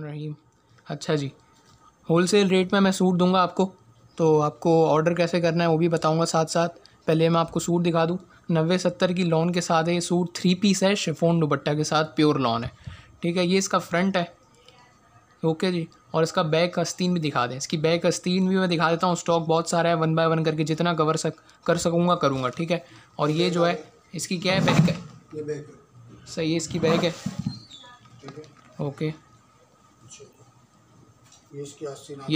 रहीम अच्छा जी whole wholesale rate में मैं सूट दूंगा आपको तो आपको ऑर्डर कैसे करना है वो भी बताऊंगा साथ साथ पहले मैं आपको सूट दिखा दूँ नब्बे सत्तर की लॉन के साथ है ये सूट थ्री पीस है शिफोन दुपट्टा के साथ प्योर लॉन है ठीक है ये इसका फ्रंट है ओके जी और इसका बैक आस्तीन भी दिखा दें इसकी बैक अस्तीन भी मैं दिखा देता हूँ स्टॉक बहुत सारा है वन बाय वन करके जितना कवर सक कर सकूँगा करूँगा ठीक है और ये जो है इसकी क्या है बैक है सही है इसकी बैक है ओके ये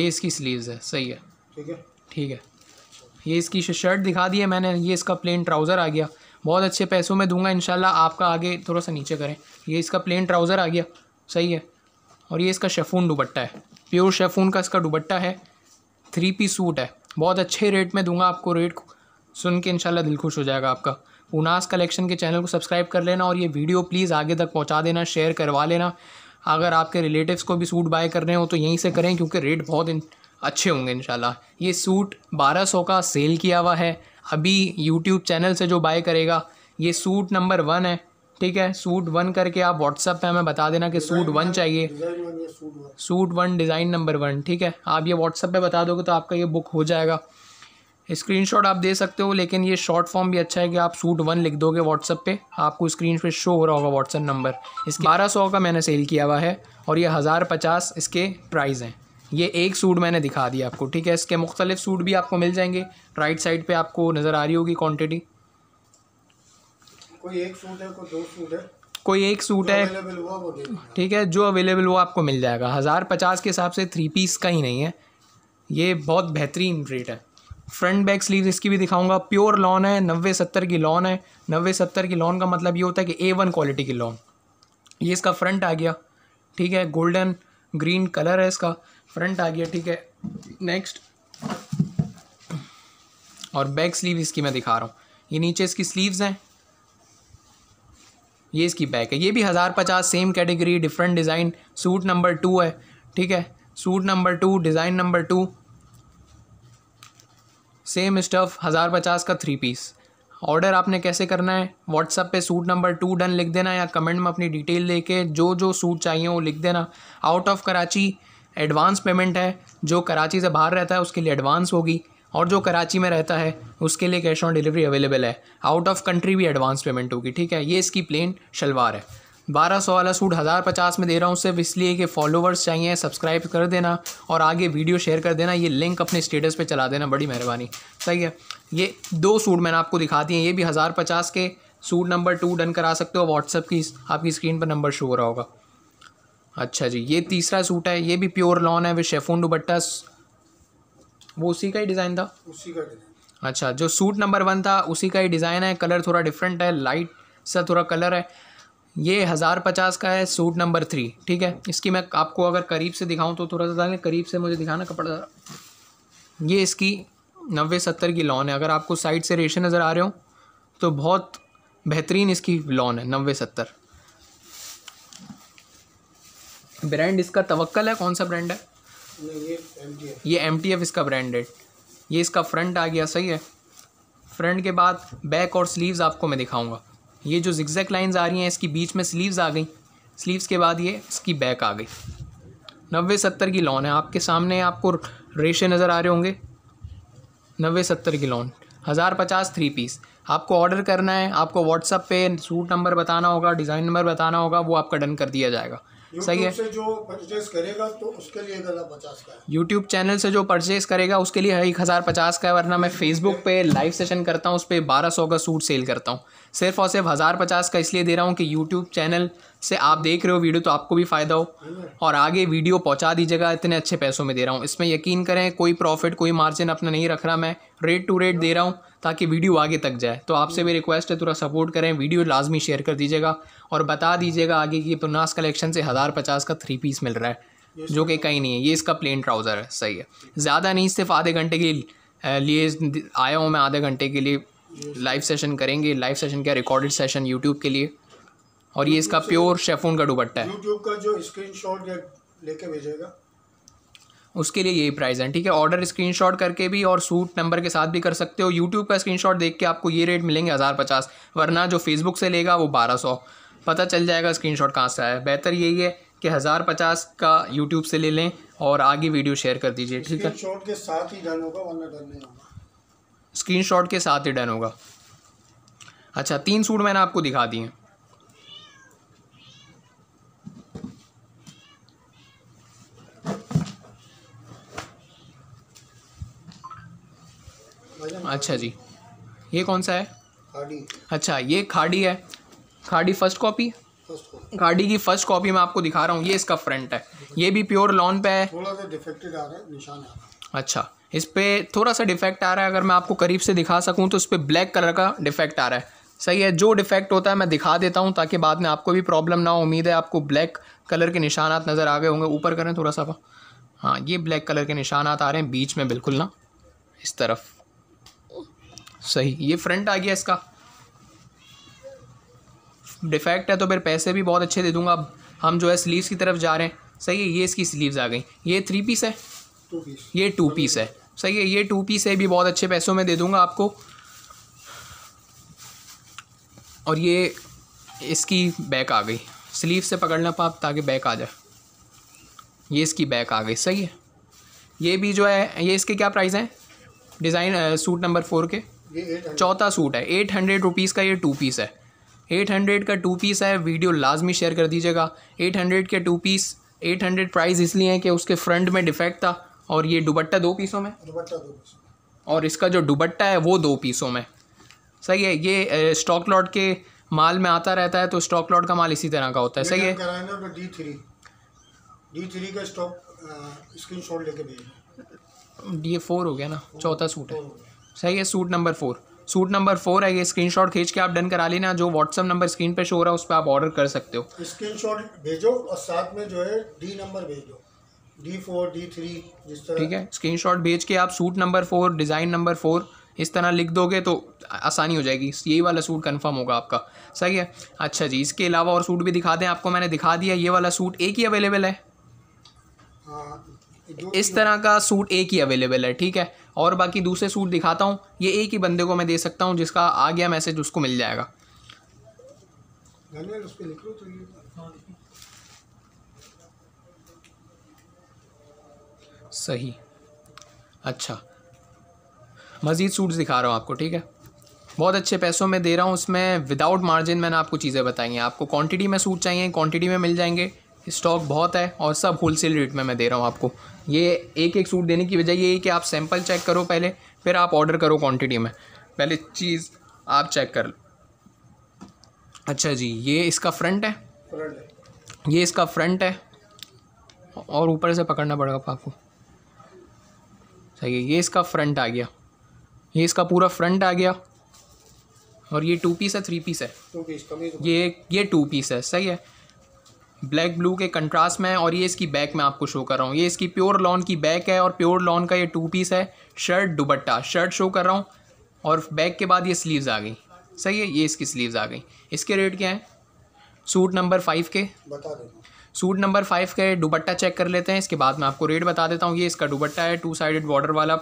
इसकी स्लीव स्लीव्स है सही है ठीक है ठीक है ये इसकी शर्ट दिखा दी है मैंने ये इसका प्लेन ट्राउज़र आ गया बहुत अच्छे पैसों में दूंगा इनशाला आपका आगे थोड़ा सा नीचे करें ये इसका प्लेन ट्राउज़र आ गया सही है और ये इसका शेफून दुबट्टा है प्योर शेफून का इसका दुबट्टा है थ्री पी सूट है बहुत अच्छे रेट में दूंगा आपको रेट सुन के इनशाला दिल खुश हो जाएगा आपका उनास कलेक्शन के चैनल को सब्सक्राइब कर लेना और ये वीडियो प्लीज़ आगे तक पहुँचा देना शेयर करवा लेना अगर आपके रिलेटिव्स को भी सूट बाय कर रहे हो तो यहीं से करें क्योंकि रेट बहुत अच्छे होंगे इन ये सूट 1200 का सेल किया हुआ है अभी यूट्यूब चैनल से जो बाय करेगा ये सूट नंबर वन है ठीक है सूट वन करके आप व्हाट्सअप पे हमें बता देना कि सूट वन चाहिए suit one design number one ठीक है आप ये व्हाट्सअप पे बता दोगे तो आपका ये बुक हो जाएगा स्क्रीनशॉट आप दे सकते हो लेकिन ये शॉर्ट फॉर्म भी अच्छा है कि आप सूट वन लिख दोगे व्हाट्सअप पे आपको स्क्रीन पे शो हो रहा होगा व्हाट्सअप नंबर इस बारह सौ का मैंने सेल किया हुआ है और ये हज़ार पचास इसके प्राइस हैं ये एक सूट मैंने दिखा दिया आपको ठीक है इसके मुख्तलिफ सूट भी आपको मिल जाएंगे राइट साइड पर आपको नज़र आ रही होगी क्वान्टिटी कोई एक सूट है कोई दो सूट है कोई एक सूट है ठीक है जो अवेलेबल वो आपको मिल जाएगा हज़ार पचास के हिसाब से थ्री पीस का ही नहीं है ये बहुत बेहतरीन रेट है फ्रंट बैक स्लीव इसकी भी दिखाऊंगा प्योर लॉन है नब्बे सत्तर की लॉन है नब्बे सत्तर की लॉन का मतलब ये होता है कि ए वन क्वालिटी की लॉन ये इसका फ्रंट आ गया ठीक है गोल्डन ग्रीन कलर है इसका फ्रंट आ गया ठीक है नेक्स्ट और बैक स्लीव इसकी मैं दिखा रहा हूँ ये नीचे इसकी स्लीव्स हैं ये इसकी बैक है ये भी हज़ार पचास same category different design suit number two है ठीक है suit number two design number two same stuff हज़ार पचास का थ्री पीस ऑर्डर आपने कैसे करना है व्हाट्सअप पे सूट नंबर टू डन लिख देना या कमेंट में अपनी डिटेल लेके जो जो सूट चाहिए वो लिख देना out of Karachi advance payment है जो कराची से बाहर रहता है उसके लिए एडवांस होगी और जो कराची में रहता है उसके लिए कैश ऑन डिलीवरी अवेलेबल है आउट ऑफ कंट्री भी एडवांस पेमेंट होगी ठीक है ये इसकी प्लेन शलवार है बारह सौ वाला सूट हज़ार पचास में दे रहा हूँ सिर्फ इसलिए कि फॉलोवर्स चाहिए सब्सक्राइब कर देना और आगे वीडियो शेयर कर देना ये लिंक अपने स्टेटस पे चला देना बड़ी मेहरबानी सही है ये दो सूट मैंने आपको दिखा दिए ये भी हज़ार पचास के सूट नंबर टू डन करा सकते हो व्हाट्सअप की आपकी स्क्रीन पर नंबर शो हो रहा होगा अच्छा जी ये तीसरा सूट है ये भी प्योर लॉन है विद शेफोन दुबट्टा वो उसी का ही डिज़ाइन था उसी का डिज़ाइन अच्छा जो सूट नंबर वन था उसी का ही डिज़ाइन है कलर थोड़ा डिफरेंट है लाइट सा थोड़ा कलर है ये हज़ार पचास का है सूट नंबर थ्री ठीक है इसकी मैं आपको अगर करीब से दिखाऊं तो थोड़ा सा करीब से मुझे दिखाना कपड़ा ये इसकी नब्बे सत्तर की लॉन है अगर आपको साइड से रेशे नज़र आ रहे हो तो बहुत बेहतरीन इसकी लॉन है नब्बे सत्तर ब्रांड इसका तवक्ल है कौन सा ब्रांड है ये एम टी एफ इसका ब्रांडेड ये इसका फ्रंट आ गया सही है फ्रंट के बाद बैक और स्लीव्स आपको मैं दिखाऊंगा ये जो जिक्जैक लाइंस आ रही हैं इसकी बीच में स्लीव्स आ गई स्लीव्स के बाद ये इसकी बैक आ गई नबे सत्तर की लॉन है आपके सामने आपको रेशे नज़र आ रहे होंगे नबे सत्तर की लॉन हज़ार पचास थ्री पीस आपको ऑर्डर करना है आपको व्हाट्सअप पे सूट नंबर बताना होगा डिज़ाइन नंबर बताना होगा वो आपका डन कर दिया जाएगा सही है जो परचेज करेगा तो उसके लिए एक हज़ार पचास का यूट्यूब चैनल से जो परचेज करेगा उसके लिए एक हज़ार पचास का है वरना मैं फेसबुक पे लाइव सेशन करता हूँ उस पर बारह सौ का सूट सेल करता हूँ सिर्फ और सिर्फ हज़ार पचास का इसलिए दे रहा हूँ कि यूट्यूब चैनल से आप देख रहे हो वीडियो तो आपको भी फ़ायदा हो और आगे वीडियो पहुँचा दीजिएगा इतने अच्छे पैसों में दे रहा हूँ इसमें यकीन करें कोई प्रॉफिट कोई मार्जिन अपना नहीं रख रहा मैं रेट टू रेट दे रहा हूँ ताकि वीडियो आगे तक जाए तो आपसे हम्म। मेरी रिक्वेस्ट है थोड़ा सपोर्ट करें वीडियो लाजमी शेयर कर दीजिएगा और बता दीजिएगा आगे कि पुनास कलेक्शन तो से हज़ार पचास का थ्री पीस मिल रहा है जो कि कहीं नहीं है ये इसका प्लेन ट्राउज़र है सही है ज़्यादा नहीं सिर्फ आधे घंटे के लिए आया हूँ मैं आधे घंटे के लिए लाइव सेशन करेंगे लाइव सेशन क्या रिकॉर्डेड सेशन यूट्यूब के लिए और ये इसका प्योर शेफून का दुपट्टा है यूट्यूब का जो लेके भेजेगा उसके लिए यही प्राइस है ठीक है ऑर्डर स्क्रीनशॉट करके भी और सूट नंबर के साथ भी कर सकते हो यूट्यूब का स्क्रीनशॉट देख के आपको ये रेट मिलेंगे हज़ार पचास वरना जो फेसबुक से लेगा वो बारह सौ पता चल जाएगा स्क्रीनशॉट कहाँ से आया बेहतर यही है कि हज़ार पचास का यूट्यूब से ले लें और आगे वीडियो शेयर कर दीजिए ठीक है स्क्रीन शॉट के साथ ही डन होगा अच्छा तीन सूट मैंने आपको दिखा दिए अच्छा जी ये कौन सा है खाड़ी अच्छा ये खाड़ी है खाड़ी फर्स्ट कॉपी गाड़ी की फर्स्ट कॉपी मैं आपको दिखा रहा हूँ ये इसका फ्रंट है ये भी प्योर लॉन पे है थोड़ा सा डिफेक्टेड आ रहा है निशान आ रहा है अच्छा इस पर थोड़ा सा डिफेक्ट आ रहा है अगर मैं आपको करीब से दिखा सकूँ तो इस पर ब्लैक कलर का डिफेक्ट आ रहा है सही है जो डिफेक्ट होता है मैं दिखा देता हूँ ताकि बाद में आपको भी प्रॉब्लम ना हो उम्मीद है आपको ब्लैक कलर के निशानात नज़र आ गए होंगे ऊपर करें थोड़ा सा हाँ ये ब्लैक कलर के निशानात आ रहे हैं बीच में बिल्कुल ना इस तरफ सही ये फ्रंट आ गया इसका डिफेक्ट है तो फिर पैसे भी बहुत अच्छे दे दूंगा अब हम जो है स्लीव्स की तरफ जा रहे हैं सही है ये इसकी स्लीव्स आ गई ये थ्री पीस है ये टू पीस है सही है ये टू पीस है भी बहुत अच्छे पैसों में दे दूंगा आपको और ये इसकी बैक आ गई स्लीव से पकड़ना पाप ताकि बैक आ जाए ये इसकी बैक आ गई सही है ये भी जो है ये इसके क्या प्राइस हैं डिज़ाइन सूट नंबर फोर के चौथा सूट है एट हंड्रेड रुपीज़ का ये टू पीस है एट हंड्रेड का टू पीस है वीडियो लाजमी शेयर कर दीजिएगा एट हंड्रेड के two piece eight hundred price इसलिए है कि उसके फ्रंट में डिफेक्ट था और ये दुबट्टा दो पीसों में दुबट्टा दो पीसों और इसका जो दुबट्टा है वो दो पीसों में सही है ये स्टॉक लॉट के माल में आता रहता है तो स्टॉक लॉट का माल इसी तरह का होता है सही है ये डी थ्री डी थ्री का स्टॉक डी फोर हो गया ना चौथा सूट है सही है suit number four suit number four है ये स्क्रीनशॉट खींच के आप डन करा लेना जो व्हाट्सअप नंबर स्क्रीन पे शो हो रहा है उस पर आप ऑर्डर कर सकते हो स्क्रीनशॉट भेजो और साथ में जो है डी नंबर भेजो डी फोर डी थ्री ठीक है स्क्रीनशॉट भेज के आप suit number four design number four इस तरह लिख दोगे तो आसानी हो जाएगी यही वाला सूट कंफर्म होगा आपका सही है अच्छा जी इसके अलावा और सूट भी दिखा दें आपको मैंने दिखा दिया ये वाला सूट एक ही अवेलेबल है हाँ, इस तरह का सूट एक ही अवेलेबल है ठीक है और बाकी दूसरे सूट दिखाता हूँ ये एक ही बंदे को मैं दे सकता हूँ जिसका आ गया मैसेज उसको मिल जाएगा तो सही अच्छा मज़ीद सूट्स दिखा रहा हूँ आपको ठीक है बहुत अच्छे पैसों में दे रहा हूँ उसमें विदाउट मार्जिन मैंने आपको चीज़ें बताई हैं आपको क्वांटिटी में सूट चाहिए क्वांटिटी में मिल जाएंगे स्टॉक बहुत है और सब होलसेल रेट में मैं दे रहा हूँ आपको ये एक एक सूट देने की वजह ये है कि आप सैम्पल चेक करो पहले फिर आप ऑर्डर करो क्वांटिटी में पहले चीज़ आप चेक कर लो अच्छा जी ये इसका फ्रंट है ये इसका फ्रंट है और ऊपर से पकड़ना पड़ेगा आपको सही है ये इसका फ्रंट आ गया ये इसका पूरा फ्रंट आ गया और ये टू पीस है थ्री पीस है ये ये टू पीस है सही है ब्लैक ब्लू के कंट्रास्ट में है और ये इसकी बैक में आपको शो कर रहा हूँ ये इसकी प्योर लॉन की बैक है और प्योर लॉन का ये टू पीस है शर्ट दुबट्टा शर्ट शो कर रहा हूँ और बैक के बाद ये स्लीव्स आ गई सही है ये इसकी स्लीव्स आ गई इसके रेट क्या है सूट नंबर फाइव के बता सूट नंबर फाइव के दुबट्टा चेक कर लेते हैं इसके बाद मैं आपको रेट बता देता हूँ ये इसका दुबट्टा है टू साइडेड बॉर्डर वाला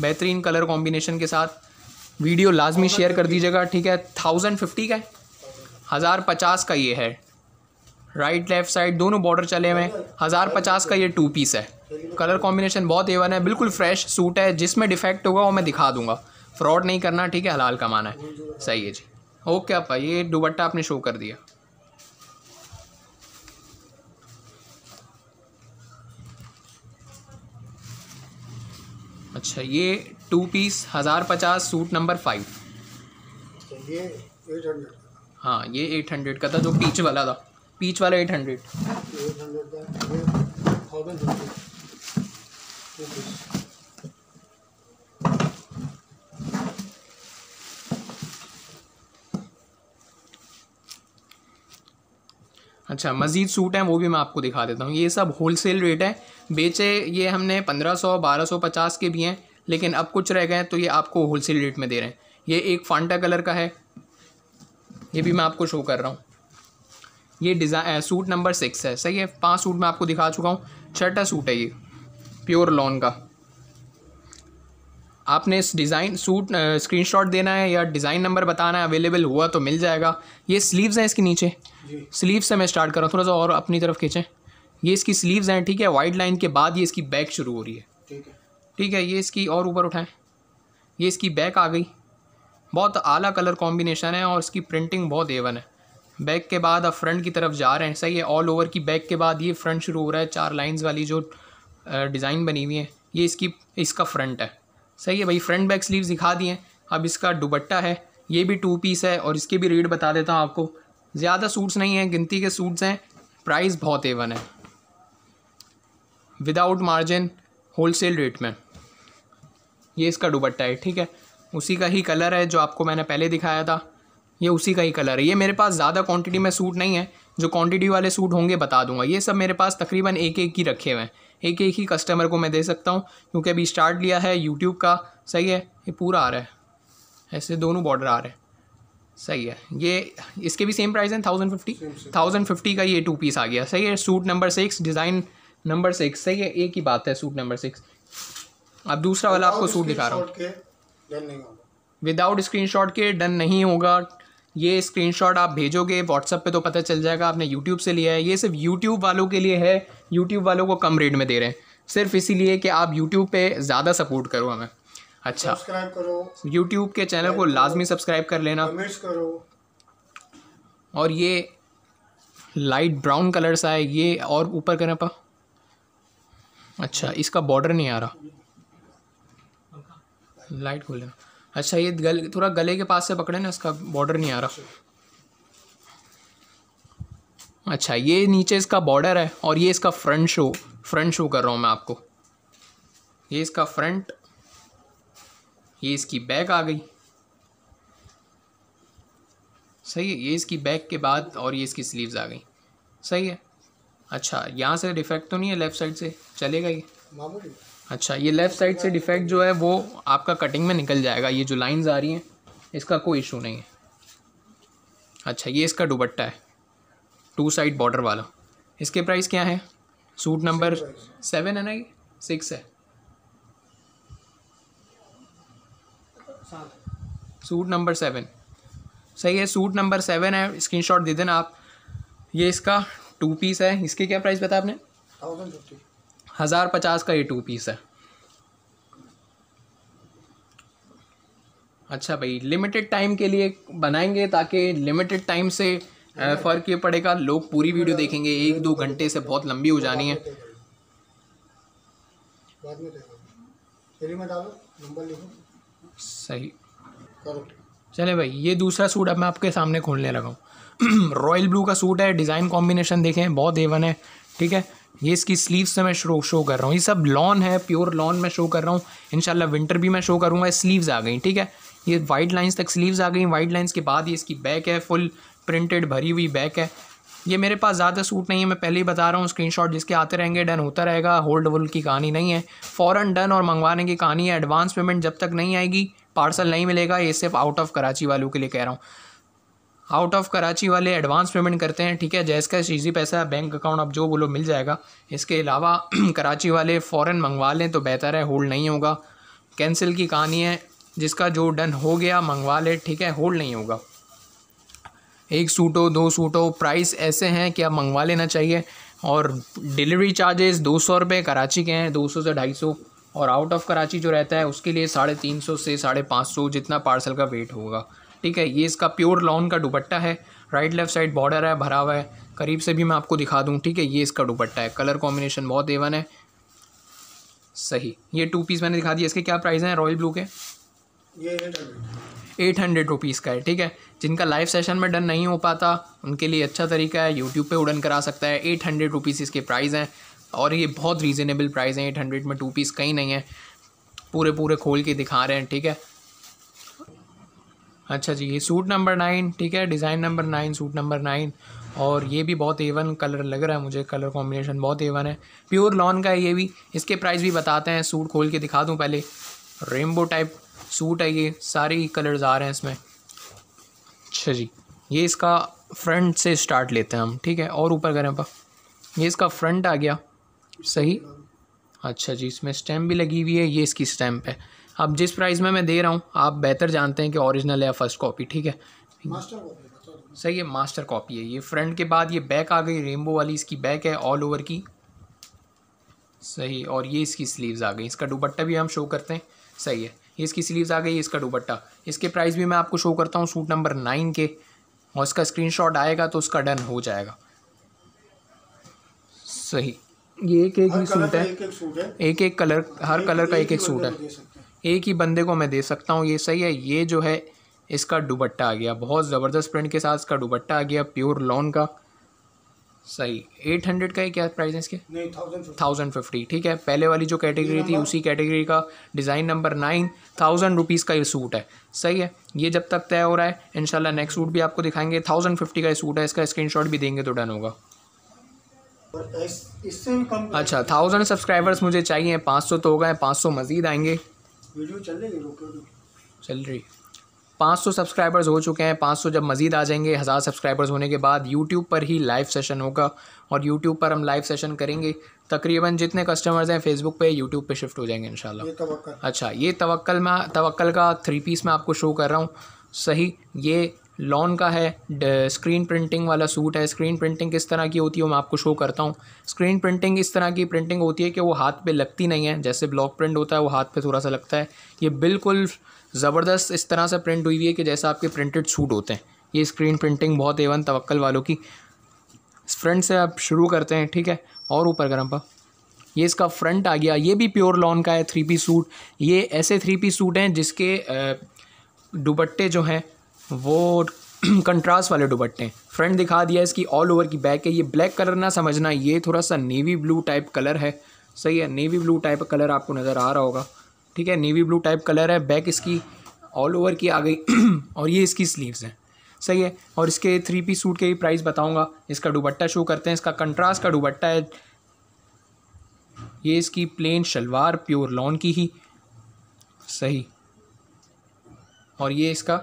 बेहतरीन कलर कॉम्बिनेशन के साथ वीडियो लाजमी शेयर कर दीजिएगा ठीक है थाउजेंड फिफ्टी का है हज़ार पचास का ये है राइट लेफ्ट साइड दोनों बॉर्डर चले हुए हैं हज़ार पचास का ये टू पीस है कलर कॉम्बिनेशन बहुत एवन है बिल्कुल फ्रेश सूट है जिसमें डिफेक्ट होगा वो मैं दिखा दूंगा फ्रॉड नहीं करना ठीक है हलाल कमाना है सही है जी ओके आपा ये दुबट्टा आपने शो कर दिया अच्छा ये टू पीस हज़ार पचास सूट नंबर फाइव हाँ ये एट हंड्रेड का था जो पीच वाला था पीच वाला एट हंड्रेड अच्छा मज़ीद सूट हैं वो भी मैं आपको दिखा देता हूँ ये सब होल सेल रेट है बेचे ये हमने पंद्रह सौ बारह सौ पचास के भी हैं लेकिन अब कुछ रह गए तो ये आपको होल सेल रेट में दे रहे हैं ये एक फांटा कलर का है ये भी मैं आपको शो कर रहा हूँ ये डिज़ाइन सूट नंबर सिक्स है सही है पांच सूट मैं आपको दिखा चुका हूँ छठा सूट है ये प्योर लॉन का आपने इस डिज़ाइन सूट स्क्रीनशॉट देना है या डिज़ाइन नंबर बताना है अवेलेबल हुआ तो मिल जाएगा ये स्लीव्स हैं इसके नीचे स्लीव से मैं स्टार्ट कर रहा हूँ थोड़ा सा और अपनी तरफ खींचें ये इसकी स्लीव्स हैं ठीक है वाइड लाइन के बाद ये इसकी बैक शुरू हो रही है ठीक है ठीक है ये इसकी और ऊपर उठाएं ये इसकी बैक आ गई बहुत आला कलर कॉम्बिनेशन है और इसकी प्रिंटिंग बहुत एवन है बैक के बाद अब फ्रंट की तरफ जा रहे हैं सही है ऑल ओवर की बैक के बाद ये फ्रंट शुरू हो रहा है चार लाइंस वाली जो डिज़ाइन बनी हुई है ये इसकी इसका फ्रंट है सही है भाई फ्रंट बैक स्लीव दिखा दिए अब इसका दुबट्टा है ये भी टू पीस है और इसके भी रेट बता देता हूँ आपको ज़्यादा सूट्स नहीं हैं गिनती के सूट्स हैं प्राइस बहुत एवन है विदाउट मार्जिन होलसेल रेट में ये इसका दुबट्टा है ठीक है उसी का ही कलर है जो आपको मैंने पहले दिखाया था ये उसी का ही कलर है ये मेरे पास ज़्यादा क्वांटिटी में सूट नहीं है जो क्वांटिटी वाले सूट होंगे बता दूंगा ये सब मेरे पास तकरीबन एक एक ही रखे हुए हैं एक एक ही कस्टमर को मैं दे सकता हूँ क्योंकि अभी स्टार्ट लिया है यूट्यूब का सही है ये पूरा आ रहा है ऐसे दोनों बॉर्डर आ रहे हैं सही है ये इसके भी सेम प्राइस हैं थाउजेंड फिफ्टी थाउजेंड फिफ्टी का ये टू पीस आ गया सही है suit number six design number six सही है एक ही बात है सूट नंबर सिक्स अब दूसरा वाला आपको सूट दिखा रहा हूँ विदाउट स्क्रीन शॉट के डन नहीं होगा ये स्क्रीनशॉट आप भेजोगे व्हाट्सअप पे तो पता चल जाएगा आपने यूट्यूब से लिया है ये सिर्फ यूट्यूब वालों के लिए है यूट्यूब वालों को कम रेट में दे रहे हैं सिर्फ इसीलिए कि आप यूट्यूब पे ज़्यादा सपोर्ट करो हमें अच्छा यूट्यूब के चैनल को लाजमी सब्सक्राइब कर लेना करो और ये लाइट ब्राउन कलर सा है ये और ऊपर करें पा अच्छा इसका बॉर्डर नहीं आ रहा लाइट खोल लेना अच्छा ये गल थोड़ा गले के पास से पकड़े ना इसका बॉर्डर नहीं आ रहा अच्छा ये नीचे इसका बॉर्डर है और ये इसका फ्रंट शो फ्रंट शो कर रहा हूँ मैं आपको ये इसका फ्रंट ये इसकी बैक आ गई सही है ये इसकी बैक के बाद और ये इसकी स्लीव्स आ गई सही है अच्छा यहाँ से डिफेक्ट तो नहीं है लेफ़्ट साइड से चलेगा ये अच्छा ये लेफ़्ट साइड से डिफेक्ट जो है वो आपका कटिंग में निकल जाएगा ये जो लाइंस आ रही हैं इसका कोई इशू नहीं है अच्छा ये इसका दुबट्टा है टू साइड बॉर्डर वाला इसके प्राइस क्या है सूट नंबर सेवन है ना ये सिक्स है सूट नंबर सेवन सही है सूट नंबर सेवन है स्क्रीनशॉट दे देना आप ये इसका टू पीस है इसके क्या प्राइस बताया आपने थाउजेंड फिफ्टी हज़ार पचास का ये टू पीस है अच्छा भाई लिमिटेड टाइम के लिए बनाएंगे ताकि लिमिटेड टाइम से फ़र्क ये पड़ेगा लोग पूरी वीडियो देखेंगे एक दो घंटे से बहुत लंबी हो जानी है सही चले भाई ये दूसरा सूट अब मैं आपके सामने खोलने लगा हूँ रॉयल ब्लू का सूट है डिज़ाइन कॉम्बिनेशन देखें बहुत एवन है ठीक है ये इसकी स्लीव्स से मैं शो शो कर रहा हूँ ये सब लॉन है प्योर लॉन मैं शो कर रहा हूँ इनशाला विंटर भी मैं शो करूँगा स्लीव्स आ गई ठीक है ये वाइट लाइन्स तक स्लीव्स आ गई वाइट लाइन्स के बाद ये इसकी बैक है फुल प्रिंटेड भरी हुई बैक है ये मेरे पास ज़्यादा सूट नहीं है मैं पहले ही बता रहा हूँ स्क्रीनशॉट जिसके आते रहेंगे डन होता रहेगा होल्ड वोल्ड की कहानी नहीं है फ़ौरन डन और मंगवाने की कहानी है एडवांस पेमेंट जब तक नहीं आएगी पार्सल नहीं मिलेगा ये सिर्फ आउट ऑफ कराची वालों के लिए कह रहा हूँ आउट ऑफ कराची वाले एडवांस पेमेंट करते हैं ठीक है JazzCash Easypaisa bank account आप जो बोलो मिल जाएगा इसके अलावा कराची वाले फ़ौरन मंगवा लें तो बेहतर है होल्ड नहीं होगा कैंसिल की कहानी है जिसका जो डन हो गया मंगवा ले ठीक है होल्ड नहीं होगा एक सूट हो दो सूट हो प्राइस ऐसे हैं कि आप मंगवा लेना चाहिए और डिलीवरी चार्जेस दो सौ रुपये कराची के हैं दो सौ से ढाई सौ और आउट ऑफ कराची जो रहता है उसके लिए साढ़े तीन सौ से साढ़े पाँच सौ जितना पार्सल का वेट होगा ठीक है ये इसका प्योर लॉन का दुपट्टा है राइट लेफ्ट साइड बॉर्डर है भरा हुआ है करीब से भी मैं आपको दिखा दूँ ठीक है ये इसका दुपट्टा है कलर कॉम्बिनेशन बहुत एवन है सही ये टू पीस मैंने दिखा दिया इसके क्या प्राइस हैं रॉयल ब्लू के ये एट हंड्रेड रुपीज़ का है ठीक है जिनका लाइव सेशन में डन नहीं हो पाता उनके लिए अच्छा तरीका है यूट्यूब पे उड़न करा सकता है एट हंड्रेड रुपीज़ इसके प्राइस हैं और ये बहुत रीज़नेबल प्राइस हैं एट हंड्रेड में टू पीस कहीं नहीं है पूरे पूरे खोल के दिखा रहे हैं ठीक है अच्छा जी ये सूट नंबर नाइन ठीक है design number nine suit number nine और ये भी बहुत एवन कलर लग रहा है मुझे कलर कॉम्बिनेशन बहुत एवन है प्योर लॉन का है ये भी इसके प्राइस भी बताते हैं सूट खोल के दिखा दूँ पहले रेनबो टाइप सूट है ये सारे कलर्स आ रहे हैं इसमें अच्छा जी ये इसका फ्रंट से स्टार्ट लेते हैं हम ठीक है और ऊपर करें पा ये इसका फ्रंट आ गया सही अच्छा जी इसमें स्टैम्प भी लगी हुई है ये इसकी स्टैम्प है अब जिस प्राइस में मैं दे रहा हूँ आप बेहतर जानते हैं कि ओरिजिनल या फर्स्ट कॉपी ठीक है सही है मास्टर कॉपी है ये फ्रंट के बाद ये बैक आ गई रेनबो वाली इसकी बैक है ऑल ओवर की सही और ये इसकी स्लीव्स आ गई इसका दुबट्टा भी हम शो करते हैं सही है ये इसकी स्लीव्स आ गई इसका दुबट्टा इसके प्राइस भी मैं आपको शो करता हूँ सूट नंबर नाइन के और इसका स्क्रीन आएगा तो उसका डन हो जाएगा सही ये एक एक ही एक एक सूट है एक एक कलर हर कलर का एक एक सूट है एक ही बंदे को मैं दे सकता हूँ ये सही है ये जो है इसका दुबट्टा आ गया बहुत ज़बरदस्त प्रिंट के साथ इसका दुबट्टा आ गया प्योर लॉन का सही एट हंड्रेड का ही क्या प्राइस है इसके थाउजेंड फिफ्टी ठीक है पहले वाली जो कैटेगरी थी उसी कैटेगरी का design number nine thousand rupees का ये सूट है सही है ये जब तक तय हो रहा है इनशाला नेक्स्ट सूट भी आपको दिखाएंगे थाउजेंड फिफ्टी का ये सूट है इसका शॉट भी देंगे तो डन होगा अच्छा थाउजेंड सब्सक्राइबर्स मुझे चाहिए पाँच सौ तो हो गए पाँच सौ मज़ीद आएंगे वीडियो चल रही पाँच सौ सब्सक्राइबर्स हो चुके हैं पाँच सौ जब मज़ीद आ जाएंगे हज़ार सब्सक्राइबर्स होने के बाद यूट्यूब पर ही लाइव सेशन होगा और यूट्यूब पर हम लाइव सेशन करेंगे तकरीबन जितने कस्टमर्स हैं फेसबुक पे यूट्यूब पे शिफ्ट हो जाएंगे इन अच्छा ये तवक्ल मैं तवक्ल का थ्री पीस मैं आपको शो कर रहा हूँ सही ये लॉन का है स्क्रीन प्रिंटिंग वाला सूट है स्क्रीन प्रिंटिंग किस तरह की होती है मैं आपको शो करता हूँ स्क्रीन प्रिंटिंग इस तरह की प्रिंटिंग होती है कि वो हाथ पे लगती नहीं है जैसे ब्लॉक प्रिंट होता है वो हाथ पे थोड़ा सा लगता है ये बिल्कुल ज़बरदस्त इस तरह से प्रिंट हुई हुई है कि जैसे आपके प्रिंटेड सूट होते हैं ये स्क्रीन प्रिंटिंग बहुत एवन तवक्ल वालों की फ्रंट से आप शुरू करते हैं ठीक है और ऊपर गर्म पा ये इसका फ्रंट आ गया ये भी प्योर लॉन का है थ्री पी सूट ये ऐसे थ्री पी सूट हैं जिसके दुपट्टे जो हैं वो कंट्रास्ट वाले दुपट्टे फ्रंट दिखा दिया इसकी ऑल ओवर की बैक है ये ब्लैक कलर ना समझना ये थोड़ा सा नेवी ब्लू टाइप कलर है सही है नेवी ब्लू टाइप कलर आपको नज़र आ रहा होगा ठीक है नेवी ब्लू टाइप कलर है बैक इसकी ऑल ओवर की आ गई और ये इसकी स्लीव्स हैं सही है और इसके थ्री पी सूट के भी प्राइस बताऊंगा इसका दुबट्टा शो करते हैं इसका कंट्रास्ट का दुबट्टा है ये इसकी प्लेन शलवार प्योर लॉन की ही सही और ये इसका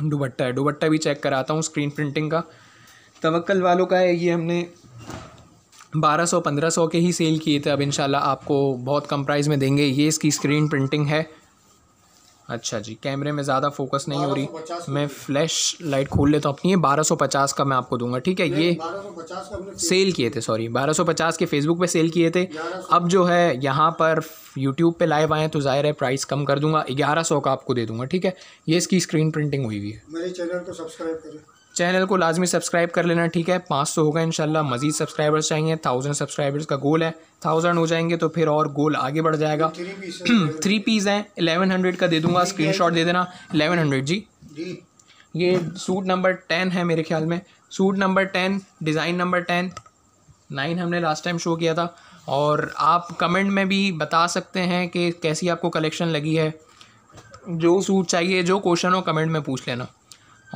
दुबट्टा है दुबट्टा भी चेक कराता हूँ स्क्रीन प्रिंटिंग का तवक्ल वालों का है ये हमने बारह सौ पंद्रह सौ के ही सेल किए थे अब इनशाला आपको बहुत कम प्राइस में देंगे ये इसकी स्क्रीन प्रिंटिंग है अच्छा जी कैमरे में ज़्यादा फोकस नहीं हो रही मैं फ्लैश लाइट खोल लेता हूँ अपनी ये बारह सौ पचास का मैं आपको दूंगा ठीक है ये सेल किए थे सॉरी बारह सौ पचास के फेसबुक पे सेल किए थे अब जो है यहाँ पर यूट्यूब पे लाइव आए तो जाहिर है प्राइस कम कर दूंगा ग्यारह सौ का आपको दे दूंगा ठीक है ये इसकी स्क्रीन प्रिंटिंग हुई हुई है मेरे चैनल को सब्सक्राइब करें चैनल को लाजमी सब्सक्राइब कर लेना ठीक है पाँच सौ होगा इनशाला मजीद सब्सक्राइबर्स चाहिए थाउजेंड सब्सक्राइबर्स का गोल है थाउजेंड हो जाएंगे तो फिर और गोल आगे बढ़ जाएगा थ्री पीस हैं एलेवन हंड्रेड का दे दूंगा स्क्रीन शॉट दे देना एलेवन हंड्रेड जी ये सूट नंबर टेन है मेरे ख्याल में suit number ten design number ten nine हमने लास्ट टाइम शो किया था और आप कमेंट में भी बता सकते हैं कि कैसी आपको कलेक्शन लगी है जो सूट चाहिए जो क्वेश्चन हो कमेंट में पूछ लेना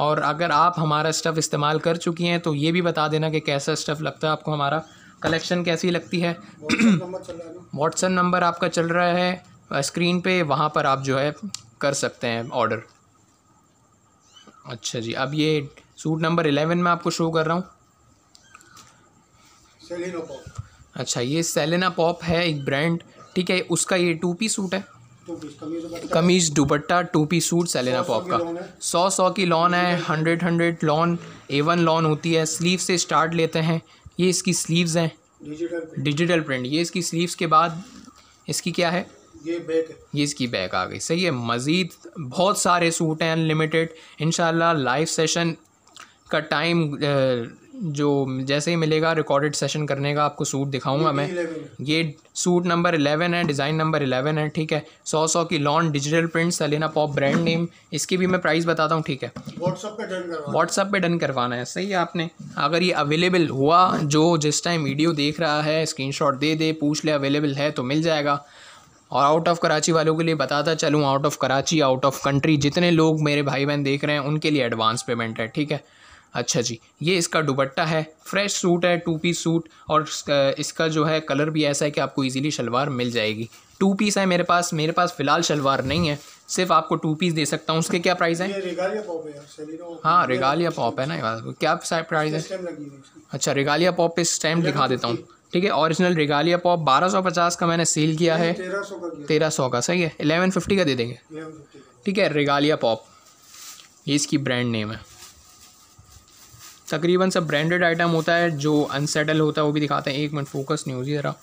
और अगर आप हमारा स्टफ़ इस्तेमाल कर चुकी हैं तो ये भी बता देना कि कैसा स्टफ़ लगता है आपको हमारा कलेक्शन कैसी लगती है व्हाट्सअप नंबर आपका चल रहा है स्क्रीन पे वहाँ पर आप जो है कर सकते हैं ऑर्डर अच्छा जी अब ये सूट नंबर एलेवन में आपको शो कर रहा हूँ अच्छा ये सेलेना पॉप है एक ब्रांड ठीक है उसका ये टू पी सूट है तो कमीज़ दुपट्टा टू सूट सेलेना पॉप का सौ सौ की लॉन है hundred hundred lawn A one lawn होती है स्लीव से स्टार्ट लेते हैं ये इसकी स्लीव्स हैं डिजिटल प्रिंट ये इसकी स्लीव्स के बाद इसकी क्या है ये बैग ये इसकी बैग आ गई सही है मज़ीद बहुत सारे सूट हैं अनलिमिटेड इन लाइव सेशन का टाइम जो जैसे ही मिलेगा रिकॉर्डेड सेशन करने का आपको सूट दिखाऊंगा मैं ये सूट नंबर इलेवन है डिज़ाइन नंबर इलेवन है ठीक है सौ सौ की लॉन डिजिटल प्रिंट सलीना पॉप ब्रांड नेम इसकी भी मैं प्राइस बताता हूँ ठीक है व्हाट्सअप पे डन करवाना व्हाट्सअप डन करवाना है सही है आपने अगर ये अवेलेबल हुआ जो जिस टाइम वीडियो देख रहा है स्क्रीन दे दे पूछ ले अवेलेबल है तो मिल जाएगा और आउट ऑफ कराची वालों के लिए बताता चलूँ out of Karachi out of country जितने लोग मेरे भाई बहन देख रहे हैं उनके लिए एडवांस पेमेंट है ठीक है अच्छा जी ये इसका दुबट्टा है फ्रेश सूट है टू पीस सूट और इसका जो है कलर भी ऐसा है कि आपको इजीली शलवार मिल जाएगी टू पीस है मेरे पास मेरे पास फ़िलहाल शलवार नहीं है सिर्फ आपको टू पीस दे सकता हूँ उसके क्या प्राइस है हाँ रेगालिया पॉप है ना क्या प्राइस है अच्छा रेगालिया पॉप पे स्टैम्प दिखा देता हूँ ठीक है ओरिजिनल रेगालिया पॉप बारह सौ पचास का मैंने सेल किया है तेरह सौ का सही है एलेवन फिफ्टी का दे देंगे ठीक है रेगालिया पॉप ये इसकी ब्रांड नेम है तकरीबन सब ब्रांडेड आइटम होता है जो अनसेटल होता है वो भी दिखाते हैं एक मिनट फोकस नहीं जी ज़रा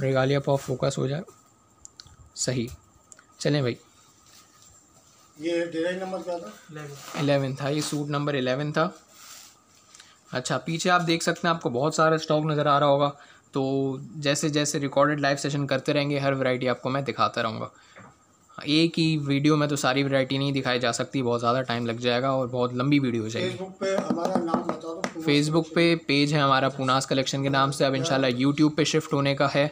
रेगालिया पॉफ फोकस हो जाए सही चलें भाई ये डिजाइन नंबर क्या था एलेवन था ये सूट नंबर एलेवन था अच्छा पीछे आप देख सकते हैं आपको बहुत सारा स्टॉक नज़र आ रहा होगा तो जैसे जैसे रिकॉर्डेड लाइव सेशन करते रहेंगे हर वैरायटी आपको मैं दिखाता रहूँगा एक ही वीडियो में तो सारी वैरायटी नहीं दिखाई जा सकती बहुत ज़्यादा टाइम लग जाएगा और बहुत लंबी वीडियो हो जाएगी फेसबुक पे हमारा नाम फेसबुक तो पे पेज है हमारा पुनास कलेक्शन के नाम से अब इंशाल्लाह यूट्यूब पे शिफ्ट होने का है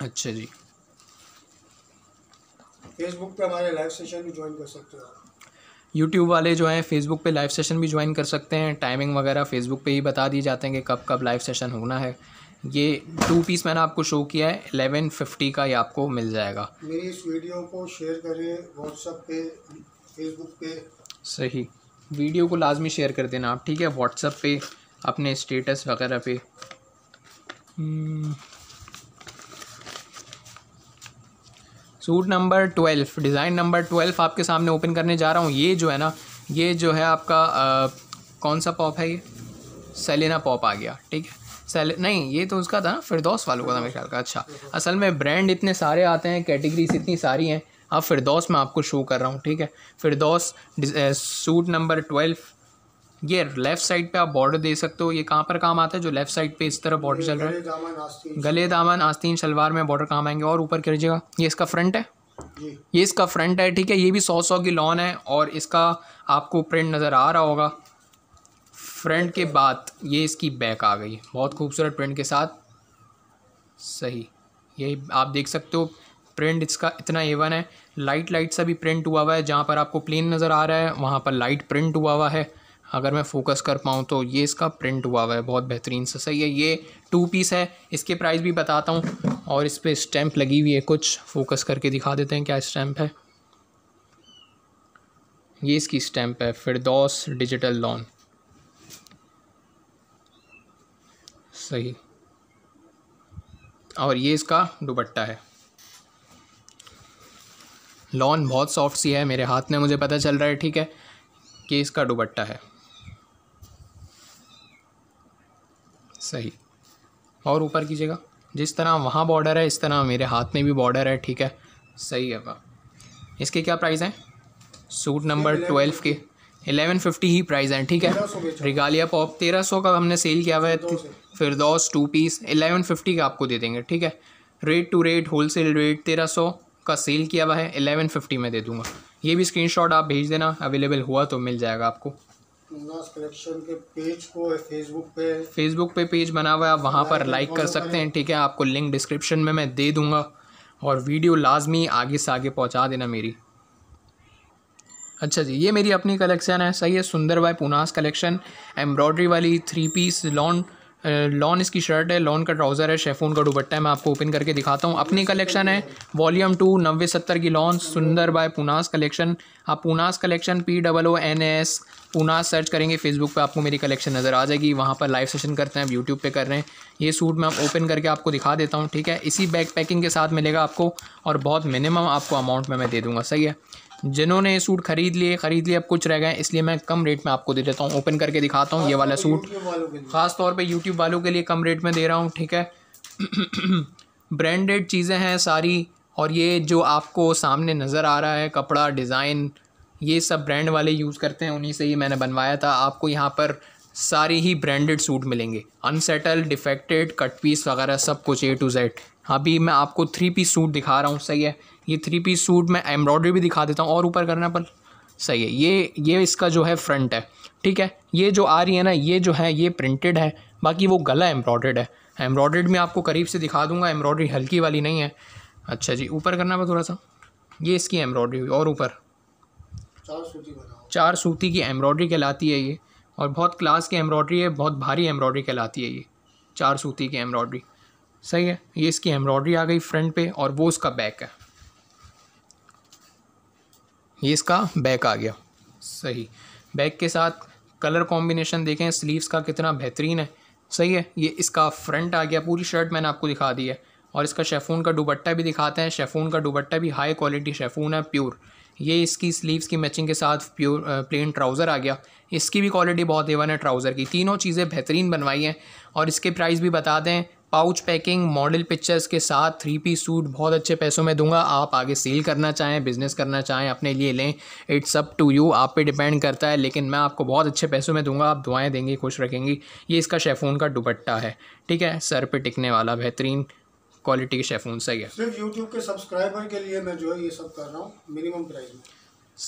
अच्छा जी फेसबुक पे हमारे लाइव सेशन भी ज्वाइन कर सकते हो यूट्यूब वाले जो हैं फेसबुक पे लाइव सेशन भी ज्वाइन कर सकते हैं टाइमिंग वगैरह फेसबुक पे ही बता दी जाते हैं कि कब कब लाइव सेशन होना है ये टू पीस मैंने आपको शो किया है एलेवन फिफ्टी का ये आपको मिल जाएगा मेरी इस वीडियो को शेयर करें व्हाट्सएप पे फेसबुक पे सही वीडियो को लाजमी शेयर कर देना आप ठीक है व्हाट्सएप पे अपने स्टेटस वगैरह पे suit number twelve design number twelve आपके सामने ओपन करने जा रहा हूँ ये जो है ना ये जो है आपका आ, कौन सा पॉप है ये सेलिना पॉप आ गया ठीक है सेल नहीं ये तो उसका था ना फिरदौस वालों का था मेरे ख्याल का अच्छा असल में ब्रांड इतने सारे आते हैं कैटेगरीज इतनी सारी हैं अब फिरदौस में आपको शो कर रहा हूँ ठीक है फिरदौस सूट नंबर ट्वेल्व ये लेफ़्ट साइड पे आप बॉर्डर दे सकते हो ये कहाँ पर काम आता है जो लेफ़्ट साइड पे इस तरह बॉर्डर चल रहा है गले दामन आस्तीन शलवार में बॉर्डर काम आएंगे और ऊपर करिएगा ये इसका फ्रंट है ये इसका फ्रंट है ठीक है ये भी सौ सौ की लॉन है और इसका आपको प्रिंट नज़र आ रहा होगा फ्रंट के बाद ये इसकी बैक आ गई बहुत खूबसूरत प्रिंट के साथ सही यही आप देख सकते हो प्रिंट इसका इतना एवन है लाइट लाइट सा भी प्रिंट हुआ हुआ है जहाँ पर आपको प्लेन नज़र आ रहा है वहाँ पर लाइट प्रिंट हुआ हुआ है अगर मैं फोकस कर पाऊँ तो ये इसका प्रिंट हुआ हुआ है बहुत बेहतरीन सा सही है ये टू पीस है इसके प्राइस भी बताता हूँ और इस पर स्टैम्प लगी हुई है कुछ फोकस करके दिखा देते हैं क्या स्टैम्प है ये इसकी स्टैम्प है फिरदौस डिजिटल लॉन सही और ये इसका दुपट्टा है लॉन बहुत सॉफ्ट सी है मेरे हाथ में मुझे पता चल रहा है ठीक है कि इसका दुपट्टा है सही और ऊपर कीजिएगा जिस तरह वहाँ बॉर्डर है इस तरह मेरे हाथ में भी बॉर्डर है ठीक है सही है वाह इसके क्या प्राइस हैं सूट नंबर ट्वेल्व के एलेवन फिफ्टी ही प्राइस हैं ठीक है रिगालिया पॉप तेरह सौ का हमने सेल किया हुआ है Firdous two piece eleven fifty का आपको दे देंगे ठीक है rate to rate wholesale rate तेरह सौ का सेल किया हुआ है एलेवन फिफ्टी में दे दूंगा ये भी शॉट आप भेज देना अवेलेबल हुआ तो मिल जाएगा आपको कलेक्शन के पेज को फेसबुक पे फेसबुक पे पेज बना हुआ है आप वहाँ पर लाइक कर सकते हैं ठीक है आपको लिंक डिस्क्रिप्शन में मैं दे दूंगा और वीडियो लाजमी आगे से आगे पहुँचा देना मेरी अच्छा जी ये मेरी अपनी कलेक्शन है सही है सुंदर बाय पुनास कलेक्शन एम्ब्रॉयडरी वाली थ्री पीस लॉन लॉन इसकी शर्ट है लॉन का ट्राउज़र है शेफोन का दुपट्टा है मैं आपको ओपन करके दिखाता हूँ अपनी कलेक्शन है वॉल्यूम टू नब्बे सत्तर की लॉन सुंदर बाय पुनास कलेक्शन आप Poons collection P double O N S Poons search करेंगे फेसबुक पे आपको मेरी कलेक्शन नज़र आ जाएगी वहाँ पर लाइव सेशन करते हैं यूट्यूब पे कर रहे हैं ये सूट मैं ओपन करके आपको दिखा देता हूँ ठीक है इसी बैग पैकिंग के साथ मिलेगा आपको और बहुत मिनिमम आपको अमाउंट में मैं दे दूँगा सही है जिन्होंने ये सूट खरीद लिए ख़रीद लिए अब कुछ रह गए इसलिए मैं कम रेट में आपको दे देता हूँ ओपन करके दिखाता हूँ ये वाला सूट ख़ास तौर पे यूट्यूब वालों के लिए कम रेट में दे रहा हूँ ठीक है ब्रांडेड चीज़ें हैं सारी और ये जो आपको सामने नज़र आ रहा है कपड़ा डिज़ाइन ये सब ब्रांड वाले यूज़ करते हैं उन्हीं से ये मैंने बनवाया था आपको यहाँ पर सारी ही ब्रांडेड सूट मिलेंगे अनसेटल डिफेक्टेड कट पीस वगैरह सब कुछ ए टू जेड अभी मैं आपको थ्री पीस सूट दिखा रहा हूँ सही है ये थ्री पीस सूट मैं एम्ब्रॉयडरी भी दिखा देता हूँ और ऊपर करना पर सही है ये ये इसका जो है फ्रंट है ठीक है ये जो आ रही है ना ये जो है ये प्रिंटेड है बाकी वो गला एम्ब्रॉयड है एम्ब्रॉयड में आपको करीब से दिखा दूंगा एम्ब्रॉयडरी हल्की वाली नहीं है अच्छा जी ऊपर करना पर थोड़ा सा ये इसकी एम्ब्रॉयडरी हुई और ऊपर चार सूती चार सूती की एम्ब्रॉयडरी कहलाती है ये और बहुत क्लास की एम्ब्रॉयडरी है बहुत भारी एम्ब्रॉयडरी कहलाती है ये चार सूती की एम्ब्रॉयडरी सही है ये इसकी एम्ब्रॉयडरी आ गई फ्रंट पे और वो उसका बैक है ये इसका बैक आ गया सही बैक के साथ कलर कॉम्बिनेशन देखें स्लीव्स का कितना बेहतरीन है सही है ये इसका फ्रंट आ गया पूरी शर्ट मैंने आपको दिखा दी है और इसका शेफून का दुबट्टा भी दिखाते हैं शेफून का दुबट्टा भी हाई क्वालिटी शेफून है प्योर ये इसकी स्लीव्स की मैचिंग के साथ प्योर प्लेन ट्राउज़र आ गया इसकी भी क्वालिटी बहुत एवन है ट्राउज़र की तीनों चीज़ें बेहतरीन बनवाई हैं और इसके प्राइस भी बता दें पाउच पैकिंग मॉडल पिक्चर्स के साथ थ्री पी सूट बहुत अच्छे पैसों में दूंगा आप आगे सेल करना चाहें बिजनेस करना चाहें अपने लिए लें इट्स अप टू यू आप पे डिपेंड करता है लेकिन मैं आपको बहुत अच्छे पैसों में दूंगा आप दुआएं देंगी खुश रखेंगी ये इसका शेफून का दुपट्टा है ठीक है सर पे टिकने वाला बेहतरीन क्वालिटी के शेफून सही है सिर्फ यूट्यूब के सब्सक्राइबर के लिए मैं जो है ये सब कर रहा हूँ मिनिमम प्राइस में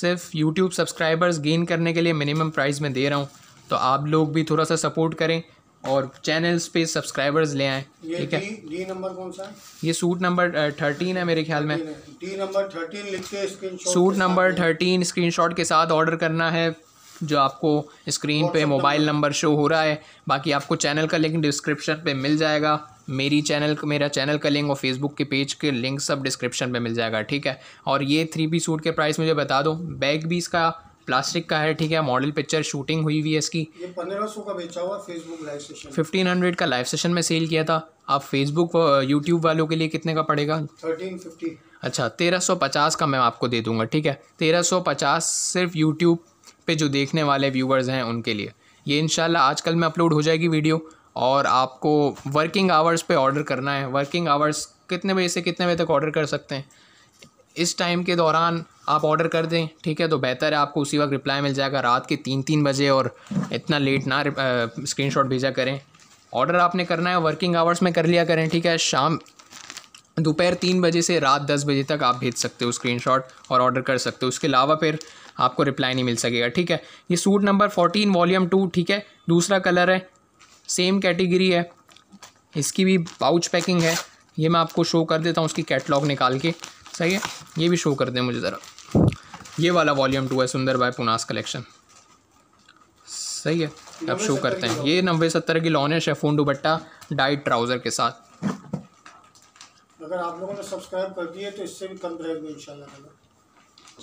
सिर्फ यूट्यूब सब्सक्राइबर्स गेन करने के लिए मिनिमम प्राइस में दे रहा हूँ तो आप लोग भी थोड़ा सा सपोर्ट करें और चैनल्स पे सब्सक्राइबर्स ले आए ठीक है डी नंबर कौन सा है ये सूट नंबर थर्टीन है मेरे ख्याल में डी नंबर थर्टीन लिख के screen suit number thirteen screenshot के साथ ऑर्डर करना है जो आपको स्क्रीन पे मोबाइल नंबर शो हो रहा है बाकी आपको चैनल का लिंक डिस्क्रिप्शन पे मिल जाएगा मेरी चैनल मेरा चैनल का लिंक और फेसबुक के पेज के लिंक सब डिस्क्रिप्शन पे मिल जाएगा ठीक है और ये थ्री पी सूट के प्राइस मुझे बता दो बैग भी इसका प्लास्टिक का है ठीक है मॉडल पिक्चर शूटिंग हुई हुई है इसकी ये पंद्रह सौ का बेचा हुआ Facebook live session fifteen hundred का लाइव सेशन में सेल किया था आप फेसबुक यूट्यूब uh, वालों के लिए कितने का पड़ेगा थर्टीन फिफ्टी अच्छा तेरह सौ पचास का मैं आपको दे दूँगा ठीक है तेरह सौ पचास सिर्फ यूट्यूब पे जो देखने वाले व्यूवर्स हैं उनके लिए ये इनशाला कल में अपलोड हो जाएगी वीडियो और आपको वर्किंग आवर्स पर ऑर्डर करना है वर्किंग आवर्स कितने बजे से कितने बजे तक ऑर्डर कर सकते हैं इस टाइम के दौरान आप ऑर्डर कर दें ठीक है तो बेहतर है आपको उसी वक्त रिप्लाई मिल जाएगा रात के तीन तीन बजे और इतना लेट ना शॉट भेजा करें ऑर्डर आपने करना है वर्किंग आवर्स में कर लिया करें ठीक है शाम दोपहर तीन बजे से रात दस बजे तक आप भेज सकते हो स्क्रीनशॉट और ऑर्डर कर सकते हो उसके अलावा फिर आपको रिप्लाई नहीं मिल सकेगा ठीक है ये suit number fourteen volume two ठीक है दूसरा कलर है सेम कैटेगरी है इसकी भी पाउच पैकिंग है ये मैं आपको शो कर देता हूँ उसकी कैटलॉग निकाल के सही है ये भी शो करते हैं मुझे ज़रा ये वाला वॉल्यूम टू है सुंदर बाय पुनास कलेक्शन सही है अब शो करते हैं ये नब्बे सत्तर की लॉन है शेफोन दुबट्टा डाइट ट्राउज़र के साथ अगर आप लोगों ने सब्सक्राइब कर दिए तो इससे भी कम प्राइस इंशाल्लाह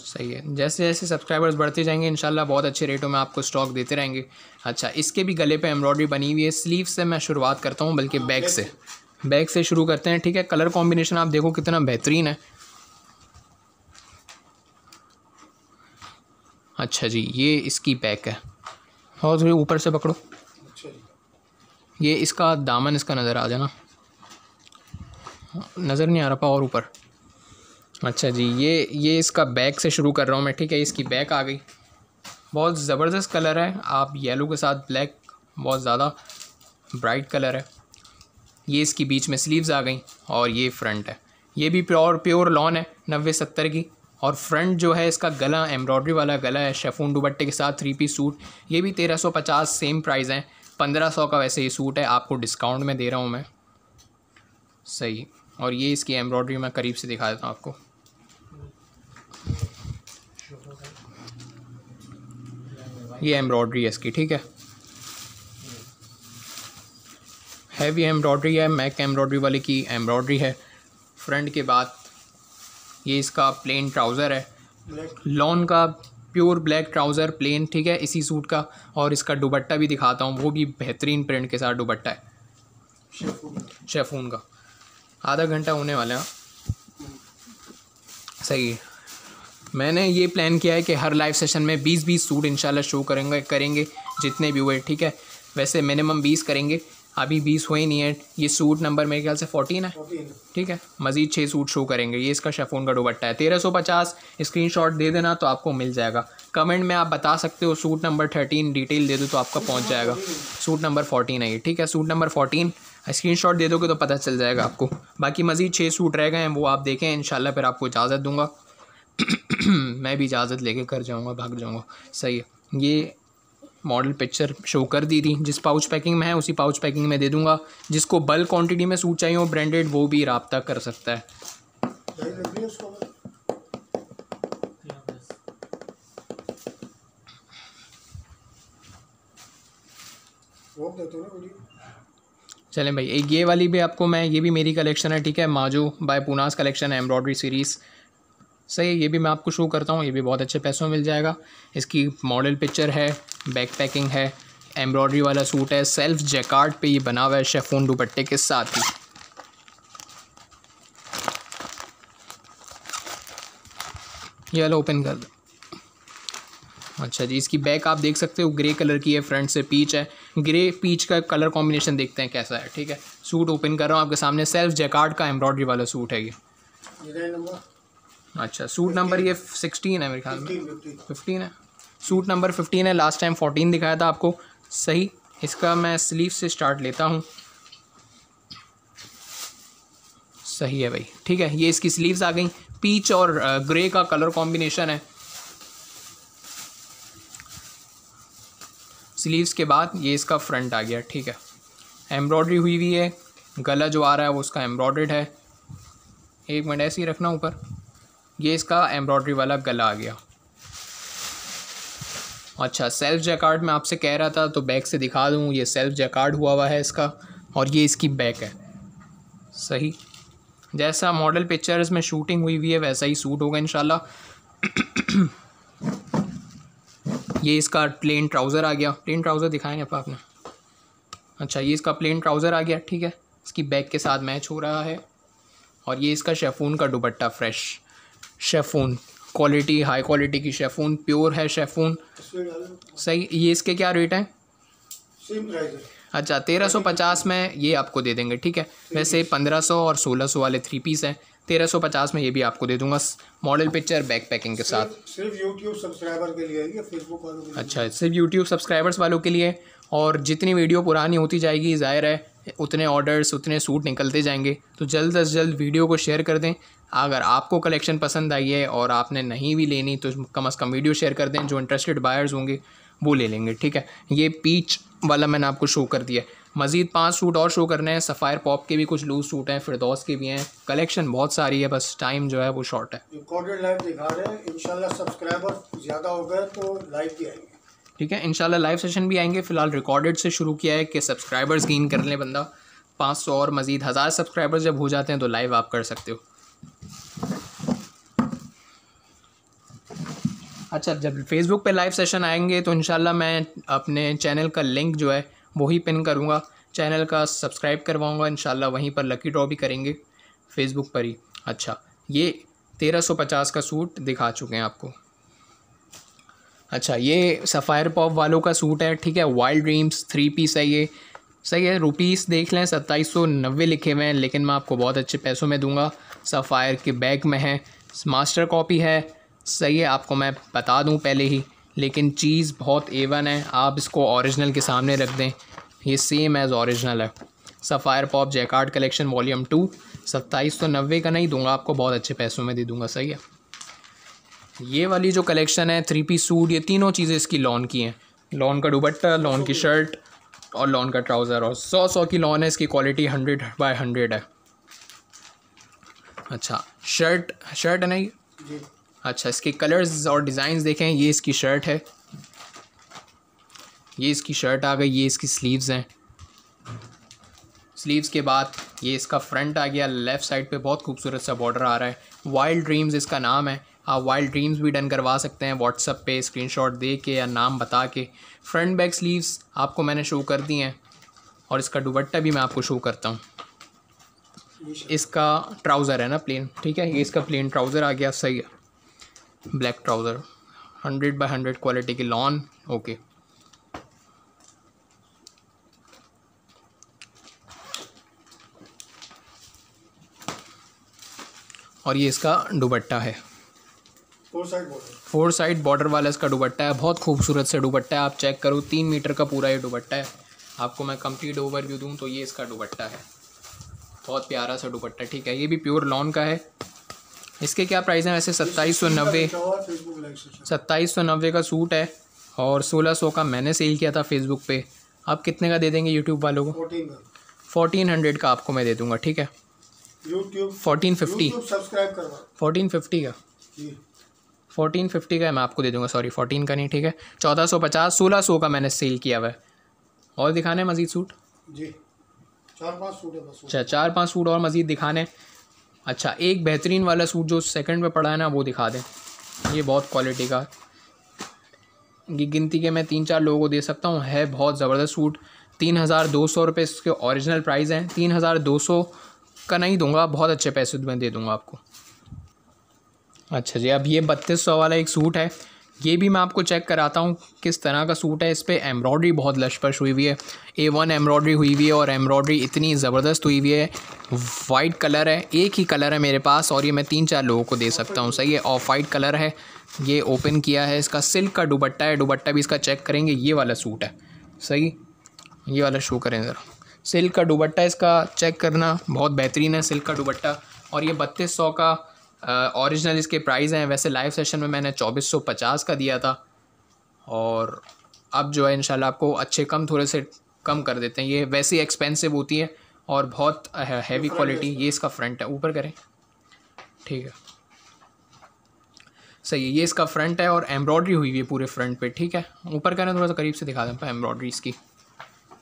सही है जैसे जैसे सब्सक्राइबर्स बढ़ते जाएंगे इंशाल्लाह बहुत अच्छे रेटों में आपको स्टॉक देते रहेंगे अच्छा इसके भी गले पे एम्ब्रॉयडरी बनी हुई है स्लीव से मैं शुरुआत करता हूँ बल्कि बैग हाँ, से बैग से शुरू करते हैं ठीक है कलर कॉम्बिनेशन आप देखो कितना बेहतरीन है अच्छा जी ये इसकी बैक है और थोड़ी तो ऊपर से पकड़ो अच्छा ये इसका दामन इसका नज़र आ जाना नज़र नहीं आ रहा पा और ऊपर अच्छा जी ये ये इसका बैक से शुरू कर रहा हूँ मैं ठीक है इसकी बैक आ गई बहुत ज़बरदस्त कलर है आप येलो के साथ ब्लैक बहुत ज़्यादा ब्राइट कलर है ये इसकी बीच में स्लीव्स आ गई और ये फ्रंट है ये भी प्योर प्योर लॉन है नबे सत्तर की और फ्रंट जो है इसका गला एम्ब्रॉयडरी वाला गला है शेफून दुबट्टे के साथ थ्री पीस सूट ये भी तेरह सौ पचास सेम प्राइस है पंद्रह सौ का वैसे ये सूट है आपको डिस्काउंट में दे रहा हूँ मैं सही और ये इसकी एम्ब्रॉयडरी मैं करीब से दिखा देता हूँ आपको ये एम्ब्रॉयडरी है इसकी ठीक है हैवी एम्ब्रॉयडरी है मैक एम्ब्रॉयडरी वाले की एम्ब्रॉयडरी है फ्रंट के बाद ये इसका प्लेन ट्राउज़र है लॉन का प्योर ब्लैक ट्राउज़र प्लेन ठीक है इसी सूट का और इसका दुबट्टा भी दिखाता हूँ वो भी बेहतरीन प्रिंट के साथ दुबट्टा है शेफून का आधा घंटा होने वाला है सही मैंने ये प्लान किया है कि हर लाइव सेशन में 20-20 सूट इंशाल्लाह शो करेंगे करेंगे जितने भी हुए ठीक है वैसे मिनिमम 20 करेंगे अभी बीस हुए ही नहीं है ये सूट नंबर मेरे ख्याल से फोर्टीन है ठीक है मज़ीद छः सूट शो करेंगे ये इसका शेफोन का दुबट्टा है तेरह सौ पचास स्क्रीन शॉट दे देना तो आपको मिल जाएगा कमेंट में आप बता सकते हो सूट नंबर थर्टीन डिटेल दे दो तो आपका पहुँच जाएगा सूट नंबर फोर्टीन है ये ठीक है suit number fourteen screenshot दे दोगे तो पता चल जाएगा आपको बाकी मज़ीद छः सूट रह गए हैं वो आप देखें इन फिर आपको इजाज़त दूँगा मैं भी इजाज़त लेके कर जाऊँगा भाग जाऊँगा सही है ये मॉडल पिक्चर शो कर दी थी जिस पाउच पैकिंग में है उसी पाउच पैकिंग में दे दूंगा जिसको बल्क क्वांटिटी में सूट चाहिए वो ब्रांडेड वो भी रबता कर सकता है चलें भाई एक ये वाली भी आपको मैं ये भी मेरी कलेक्शन है ठीक है माजो बाय पुनास कलेक्शन है एम्ब्रॉयडरी सीरीज़ सही है ये भी मैं आपको शो करता हूँ ये भी बहुत अच्छे पैसों में मिल जाएगा इसकी मॉडल पिक्चर है बैक पैकिंग है एम्ब्रॉयडरी वाला सूट है सेल्फ जैकार्ड पे ये बना हुआ है शेफोन दुपट्टे के साथ ही ये वाला ओपन कर दो अच्छा जी इसकी बैक आप देख सकते हो ग्रे कलर की है फ्रंट से पीच है ग्रे पीच का कलर कॉम्बिनेशन देखते हैं कैसा है ठीक है सूट ओपन कर रहा हूँ आपके सामने सेल्फ जैकार्ड का एम्ब्रॉयडरी वाला सूट है ये अच्छा सूट नंबर ये सिक्सटीन है मेरे ख्याल में फिफ्टीन है सूट नंबर फिफ्टीन है लास्ट टाइम फोर्टीन दिखाया था आपको सही इसका मैं स्लीव से स्टार्ट लेता हूँ सही है भाई ठीक है ये इसकी स्लीव्स आ गई पीच और ग्रे का कलर कॉम्बिनेशन है स्लीव्स के बाद ये इसका फ्रंट आ गया ठीक है एम्ब्रॉयडरी हुई हुई है गला जो आ रहा है वो उसका एम्ब्रॉयड है एक मिनट ऐसे ही रखना ऊपर ये इसका एम्ब्रॉयडरी वाला गला आ गया अच्छा सेल्फ जैकार्ड में आपसे कह रहा था तो बैक से दिखा दूँ ये सेल्फ जैकार्ड हुआ हुआ है इसका और ये इसकी बैक है सही जैसा मॉडल पिक्चर्स में शूटिंग हुई हुई है वैसा ही सूट होगा इन ये इसका प्लेन ट्राउज़र आ गया प्लेन ट्राउज़र दिखाएंगे आप आपने अच्छा ये इसका प्लेन ट्राउज़र आ गया ठीक है इसकी बैग के साथ मैच हो रहा है और ये इसका शेफून का dupatta fresh chiffon quality high quality की शेफून प्योर है शेफून सही ये इसके क्या रेट हैं अच्छा तेरह सौ पचास में ये आपको दे देंगे ठीक है वैसे पंद्रह सौ और सोलह सौ वाले थ्री पीस हैं तेरह सौ पचास में ये भी आपको दे दूंगा मॉडल पिक्चर बैक पैकिंग के साथ सिर्फ यूट्यूब सब्सक्राइबर के लिए फेसबुक वालों के लिए अच्छा सिर्फ यूट्यूब सब्सक्राइबर्स वालों के लिए और जितनी वीडियो पुरानी होती जाएगी जाहिर है उतने ऑर्डर्स उतने सूट निकलते जाएंगे तो जल्द अज जल्द वीडियो को शेयर कर दें अगर आपको कलेक्शन पसंद आई है और आपने नहीं भी लेनी तो कम अज़ कम वीडियो शेयर कर दें जो इंटरेस्टेड बायर्स होंगे वो ले लेंगे ठीक है ये पीच वाला मैंने आपको शो कर दिया मज़ीद पाँच सूट और शो करने हैं सफ़ायर पॉप के भी कुछ लूज सूट हैं फिरदौस के भी हैं कलेक्शन बहुत सारी है बस टाइम जो है वो शॉर्ट है तो ठीक है इनशाला लाइव सेशन भी आएंगे फ़िलहाल रिकॉर्डेड से शुरू किया है कि सब्सक्राइबर्स गेन कर लें बंदा पाँच सौ और मज़ीद हज़ार सब्सक्राइबर्स जब हो जाते हैं तो लाइव आप कर सकते हो अच्छा जब फेसबुक पे लाइव सेशन आएंगे तो इन मैं अपने चैनल का लिंक जो है वही पिन करूँगा चैनल का सब्सक्राइब करवाऊँगा इन वहीं पर लकी ड्रॉ भी करेंगे फेसबुक पर ही अच्छा ये तेरह सौ पचास का सूट दिखा चुके हैं आपको अच्छा ये सफ़ायर पॉप वालों का सूट है ठीक है वाइल्ड ड्रीम्स थ्री पीस है ये सही है रुपीस देख लें सत्ताईस सौ नब्बे लिखे हुए हैं लेकिन मैं आपको बहुत अच्छे पैसों में दूंगा सफ़ायर के बैग में है मास्टर कॉपी है सही है आपको मैं बता दूं पहले ही लेकिन चीज़ बहुत एवन है आप इसको ओरिजिनल के सामने रख दें ये सेम एज़ ओरिजिनल है Sapphire pop jacquard collection volume two सत्ताईस सौ नब्बे का नहीं दूंगा आपको बहुत अच्छे पैसों में दे दूंगा सही है ये वाली जो कलेक्शन है थ्री पीस सूट ये तीनों चीज़ें इसकी लॉन की हैं लॉन का दुबट्टा लॉन की शर्ट और लॉन का ट्राउज़र और सौ सौ की लॉन है इसकी क्वालिटी हंड्रेड बाई हंड्रेड है अच्छा शर्ट शर्ट है नहीं अच्छा इसके कलर्स और डिज़ाइंस देखें ये इसकी शर्ट है ये इसकी शर्ट आ गई ये इसकी स्लीव्स हैं स्लीव्स के बाद ये इसका फ्रंट आ गया लेफ़्ट साइड पे बहुत खूबसूरत सा बॉर्डर आ रहा है वाइल्ड ड्रीम्स इसका नाम है आप वाइल्ड ड्रीम्स भी डन करवा सकते हैं व्हाट्सअप पे स्क्रीनशॉट दे के या नाम बता के फ्रंट बैक स्लीव्स आपको मैंने शो कर दी हैं और इसका दुबट्टा भी मैं आपको शो करता हूँ इसका ट्राउज़र है ना प्लेन ठीक है ये इसका प्लेन ट्राउज़र आ गया सही है black trouser hundred by hundred quality की लॉन ओके और ये इसका दुबट्टा है फोर साइड बॉर्डर वाला इसका दुबट्टा है बहुत खूबसूरत से दुबट्टा है आप चेक करो तीन मीटर का पूरा ये दुबट्टा है आपको मैं कंप्लीट ओवरव्यू दूँ तो ये इसका दुबट्टा है बहुत प्यारा सा दुबट्टा ठीक है ये भी प्योर लॉन का है इसके क्या प्राइस हैं वैसे सत्ताईस सौ नब्बे सत्ताईस सौ नब्बे का सूट है और सोलह सौ का मैंने सेल किया था फेसबुक पे आप कितने का दे देंगे यूट्यूब वालों को फोर्टीन हंड्रेड का आपको मैं दे दूँगा ठीक है YouTube fourteen fifty fourteen fifty का फोर्टीन फिफ्टी का मैं आपको दे दूँगा सॉरी फोर्टीन का नहीं ठीक है चौदह सौ पचास सोलह सौ का मैंने सेल किया हुआ है और दिखाना है मज़ीद सूट जी चार पाँच सूट है अच्छा चार पाँच सूट और मज़ीद दिखाने अच्छा एक बेहतरीन वाला सूट जो सेकंड में पड़ा है ना वो दिखा दें ये बहुत क्वालिटी का गिनती के मैं तीन चार लोगों को दे सकता हूँ है बहुत ज़बरदस्त सूट तीन हज़ार दो सौ रुपये इसके ओरिजिनल प्राइस हैं तीन हज़ार दो सौ का नहीं दूंगा बहुत अच्छे पैसे मैं दे दूंगा आपको अच्छा जी अब ये बत्तीस सौ वाला एक सूट है ये भी मैं आपको चेक कराता हूँ किस तरह का सूट है इस पर एम्ब्रॉयड्री बहुत लशपश हुई हुई है ए वन एम्ब्रॉयड्री हुई हुई है और एम्ब्रॉयड्री इतनी ज़बरदस्त हुई हुई है वाइट कलर है एक ही कलर है मेरे पास और ये मैं तीन चार लोगों को दे सकता हूँ सही है ऑफ वाइट कलर है ये ओपन किया है इसका सिल्क का दुबट्टा है दुबट्टा भी इसका चेक करेंगे ये वाला सूट है सही ये वाला शो करें ज़रा सिल्क का दुबट्टा इसका चेक करना बहुत बेहतरीन है सिल्क का दुबट्टा और ये बत्तीस सौ का ओरिजिनल uh, इसके प्राइस हैं वैसे लाइव सेशन में मैंने 2450 का दिया था और अब जो है इन आपको अच्छे कम थोड़े से कम कर देते हैं ये वैसे ही एक्सपेंसिव होती है और बहुत uh, हैवी क्वालिटी ये इसका फ्रंट है ऊपर करें ठीक है सही है ये इसका फ्रंट है और एम्ब्रॉयडरी हुई हुई है पूरे फ्रंट पे ठीक है ऊपर करें थोड़ा सा करीब से दिखा दें एम्ब्रॉयडरी इसकी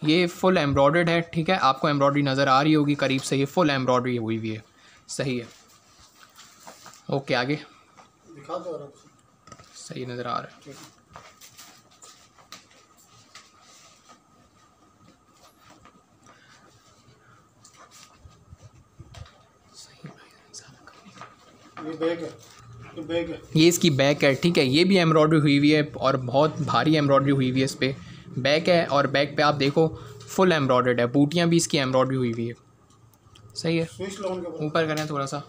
ये फुल एम्ब्रॉयड है ठीक है आपको एम्ब्रॉयडरी नज़र आ रही होगी करीब से ये फुल एम्ब्रॉयडरी हुई हुई है सही है ओके आगे दिखा दो सही नज़र आ रहा है ये है ये इसकी बैक है ठीक है ये भी एम्ब्रॉयडरी हुई हुई है और बहुत भारी एम्ब्रॉयडरी हुई हुई है इस पर बैक है और बैक पे आप देखो फुल एम्ब्रॉयडर्ड है बूटियाँ भी इसकी एम्ब्रॉयडरी हुई हुई है सही है ऊपर करें थोड़ा सा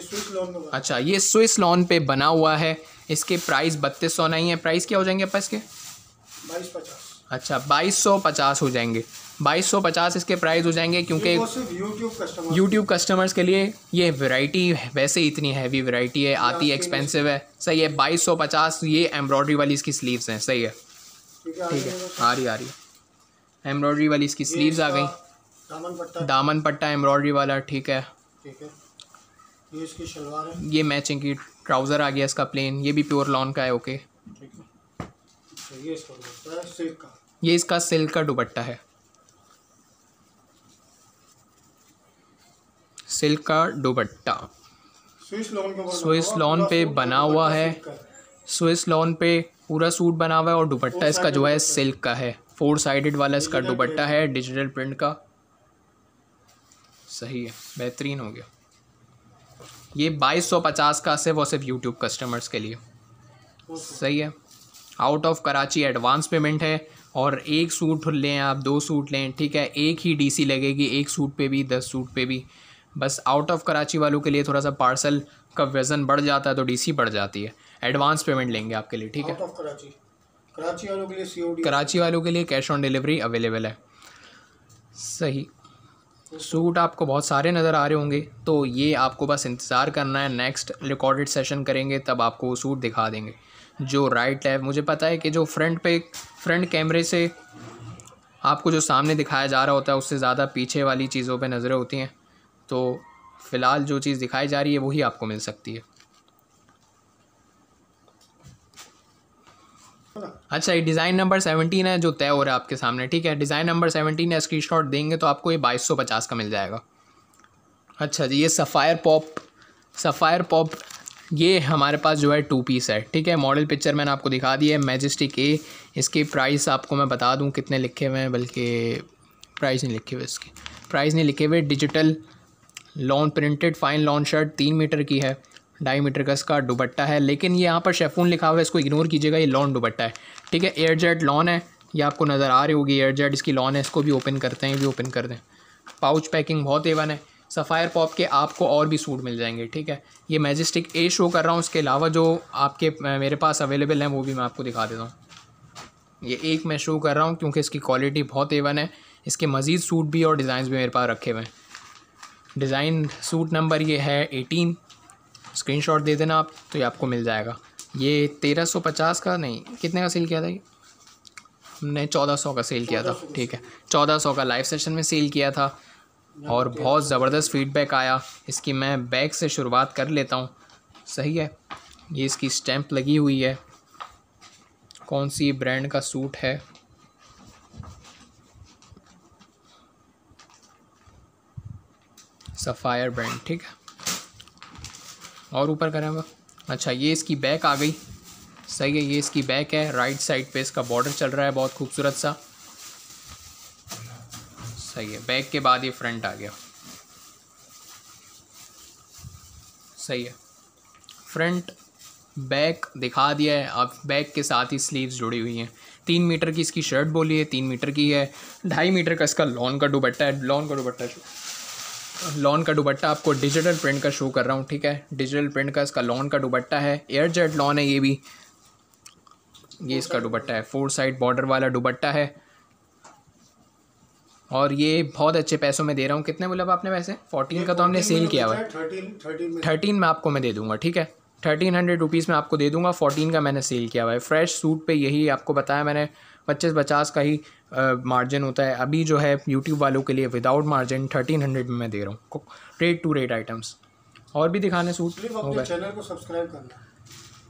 अच्छा ये स्विस लॉन पे बना हुआ है इसके प्राइस बत्तीस सौ नहीं है प्राइस क्या हो जाएंगे आपका इसके बाईस पचास अच्छा बाईस सौ पचास हो जाएंगे बाईस सौ पचास इसके प्राइस हो जाएंगे क्योंकि यूट्यूब कस्टमर्स के लिए ये वैरायटी वैसे ही इतनी हैवी वैरायटी है आती है एक्सपेंसिव है सही है बाईस सौ पचास ये एम्ब्रॉयडरी वाली इसकी स्लीव्स हैं सही है ठीक है आ रही आ रही एम्ब्रॉयडरी वाली इसकी स्लीव्स आ गई दामन पट्टा एम्ब्रॉयडरी वाला ठीक है ठीक है ये मैचिंग की ट्राउज़र आ गया इसका प्लेन ये भी प्योर लॉन का है ओके तो इसका सिल्क का ये इसका सिल्क का दुपट्टा है सिल्क का दुपट्टा स्विस लॉन पे बना हुआ है स्विस लॉन पे पूरा सूट बना हुआ है और दुपट्टा इसका जो है सिल्क का है फोर साइडेड वाला इसका दुपट्टा है डिजिटल प्रिंट का सही है बेहतरीन हो गया ये बाईस सौ पचास का सिर्फ और सिर्फ यूट्यूब कस्टमर्स के लिए सही है out of Karachi advance payment है और एक सूट लें आप दो सूट लें ठीक है एक ही डीसी लगेगी एक सूट पे भी दस सूट पे भी बस आउट ऑफ कराची वालों के लिए थोड़ा सा पार्सल का वज़न बढ़ जाता है तो डीसी बढ़ जाती है एडवांस पेमेंट लेंगे आपके लिए ठीक है कराची वालों के लिए कराची वालों के लिए कैश ऑन डिलीवरी अवेलेबल है सही सूट आपको बहुत सारे नज़र आ रहे होंगे तो ये आपको बस इंतज़ार करना है नेक्स्ट रिकॉर्डेड सेशन करेंगे तब आपको वो सूट दिखा देंगे जो राइट है मुझे पता है कि जो फ्रंट पे फ्रंट कैमरे से आपको जो सामने दिखाया जा रहा होता है उससे ज़्यादा पीछे वाली चीज़ों पे नज़रें होती हैं तो फ़िलहाल जो चीज़ दिखाई जा रही है वही आपको मिल सकती है अच्छा ये डिज़ाइन नंबर सेवनटीन है जो तय हो रहा है आपके सामने ठीक है डिज़ाइन नंबर सेवनटीन है स्क्रीन शॉट देंगे तो आपको ये बाईस सौ पचास का मिल जाएगा अच्छा जी ये सफ़ायर पॉप सफ़ायर पॉप ये हमारे पास जो है टू पीस है ठीक है मॉडल पिक्चर मैंने आपको दिखा दी है मैजेस्टिक ए इसके प्राइस आपको मैं बता दूँ कितने लिखे हुए हैं बल्कि प्राइस नहीं लिखे हुए इसके प्राइस नहीं लिखे हुए digital lawn printed fine lawn shirt तीन मीटर की है मीटर का इसका दुबट्टा है लेकिन ये यहाँ पर शेफून लिखा हुआ है इसको इग्नोर कीजिएगा ये लॉन दुबट्टा है ठीक है एयर जेट लॉन है ये आपको नज़र आ रही होगी एयर जेट इसकी लॉन है इसको भी ओपन करते हैं भी ओपन कर दें पाउच पैकिंग बहुत एवन है सफ़ायर पॉप के आपको और भी सूट मिल जाएंगे ठीक है ये मैजिस्टिक ए शो कर रहा हूँ उसके अलावा जो आपके मेरे पास अवेलेबल हैं वो भी मैं आपको दिखा देता हूँ ये एक मैं शो कर रहा हूँ क्योंकि इसकी क्वालिटी बहुत एवन है इसके मज़ीद सूट भी और डिज़ाइन भी मेरे पास रखे हुए हैं डिज़ाइन सूट नंबर ये है एटीन स्क्रीनशॉट दे देना आप तो ये आपको मिल जाएगा ये तेरह सौ पचास का नहीं कितने का सेल किया था ये हमने चौदह सौ का सेल किया था ठीक है चौदह सौ का लाइव सेशन में सेल किया था और बहुत ज़बरदस्त फीडबैक आया इसकी मैं बैग से शुरुआत कर लेता हूँ सही है ये इसकी स्टैम्प लगी हुई है कौन सी ब्रांड का सूट है सफ़ायर ब्रांड ठीक है और ऊपर करें अच्छा ये इसकी बैक आ गई सही है ये इसकी बैक है राइट साइड पे इसका बॉर्डर चल रहा है बहुत खूबसूरत सा सही है बैक के बाद ये फ्रंट आ गया सही है फ्रंट बैक दिखा दिया है अब बैक के साथ ही स्लीव्स जुड़ी हुई हैं तीन मीटर की इसकी शर्ट बोली है तीन मीटर की है ढाई मीटर का इसका लॉन का दुपट्टा है लॉन का दुपट्टा लॉन का दुबट्टा आपको डिजिटल प्रिंट का शो कर रहा हूँ ठीक है डिजिटल प्रिंट का इसका लॉन का दुबट्टा है एयर जेट लॉन है ये भी ये इसका दुबट्टा है फोर साइड बॉर्डर वाला दुबट्टा है और ये बहुत अच्छे पैसों में दे रहा हूँ कितने बोला आपने वैसे फोर्टीन का तो हमने सेल किया हुआ है थर्टीन में आपको मैं दे दूंगा ठीक है थर्टीन हंड्रेड रुपीज़ में आपको दे दूंगा फोर्टीन का मैंने सेल किया हुआ है फ्रेश सूट पे यही आपको बताया मैंने पच्चीस पचास का ही मार्जिन होता है अभी जो है यूट्यूब वालों के लिए विदाउट मार्जिन थर्टीन हंड्रेड में मैं दे रहा हूँ रेट टू रेट आइटम्स और भी दिखाने सूट हो गए चैनल को सब्सक्राइब करना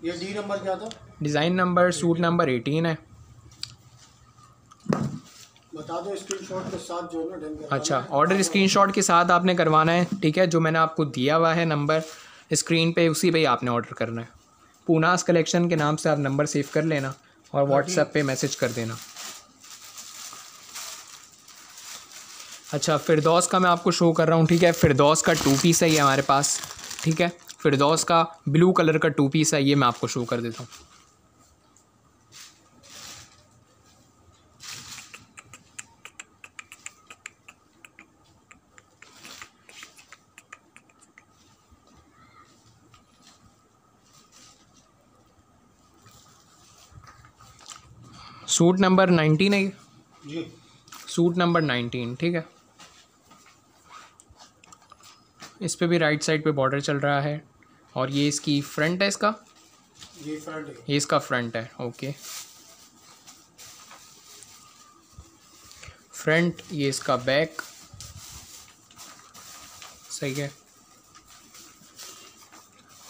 ये डी नंबर क्या था design number suit number eighteen है बता दो स्क्रीनशॉट के साथ जो है ना अच्छा ऑर्डर स्क्रीनशॉट के साथ आपने करवाना है ठीक है जो मैंने आपको दिया हुआ है नंबर स्क्रीन पे उसी पे ही आपने ऑर्डर करना है पूनास कलेक्शन के नाम से आप नंबर सेव कर लेना और व्हाट्सएप पे मैसेज कर देना अच्छा फिरदौस का मैं आपको शो कर रहा हूँ ठीक है फिरदौस का टू पीस है ये हमारे पास ठीक है फिरदौस का ब्लू कलर का टू पीस है ये मैं आपको शो कर देता हूँ सूट नंबर नाइनटीन है ये सूट नंबर नाइनटीन ठीक है इस पर भी राइट साइड पे बॉर्डर चल रहा है और ये इसकी फ्रंट है इसका ये फ्रंट है ये इसका फ्रंट है ओके फ्रंट ये इसका बैक सही है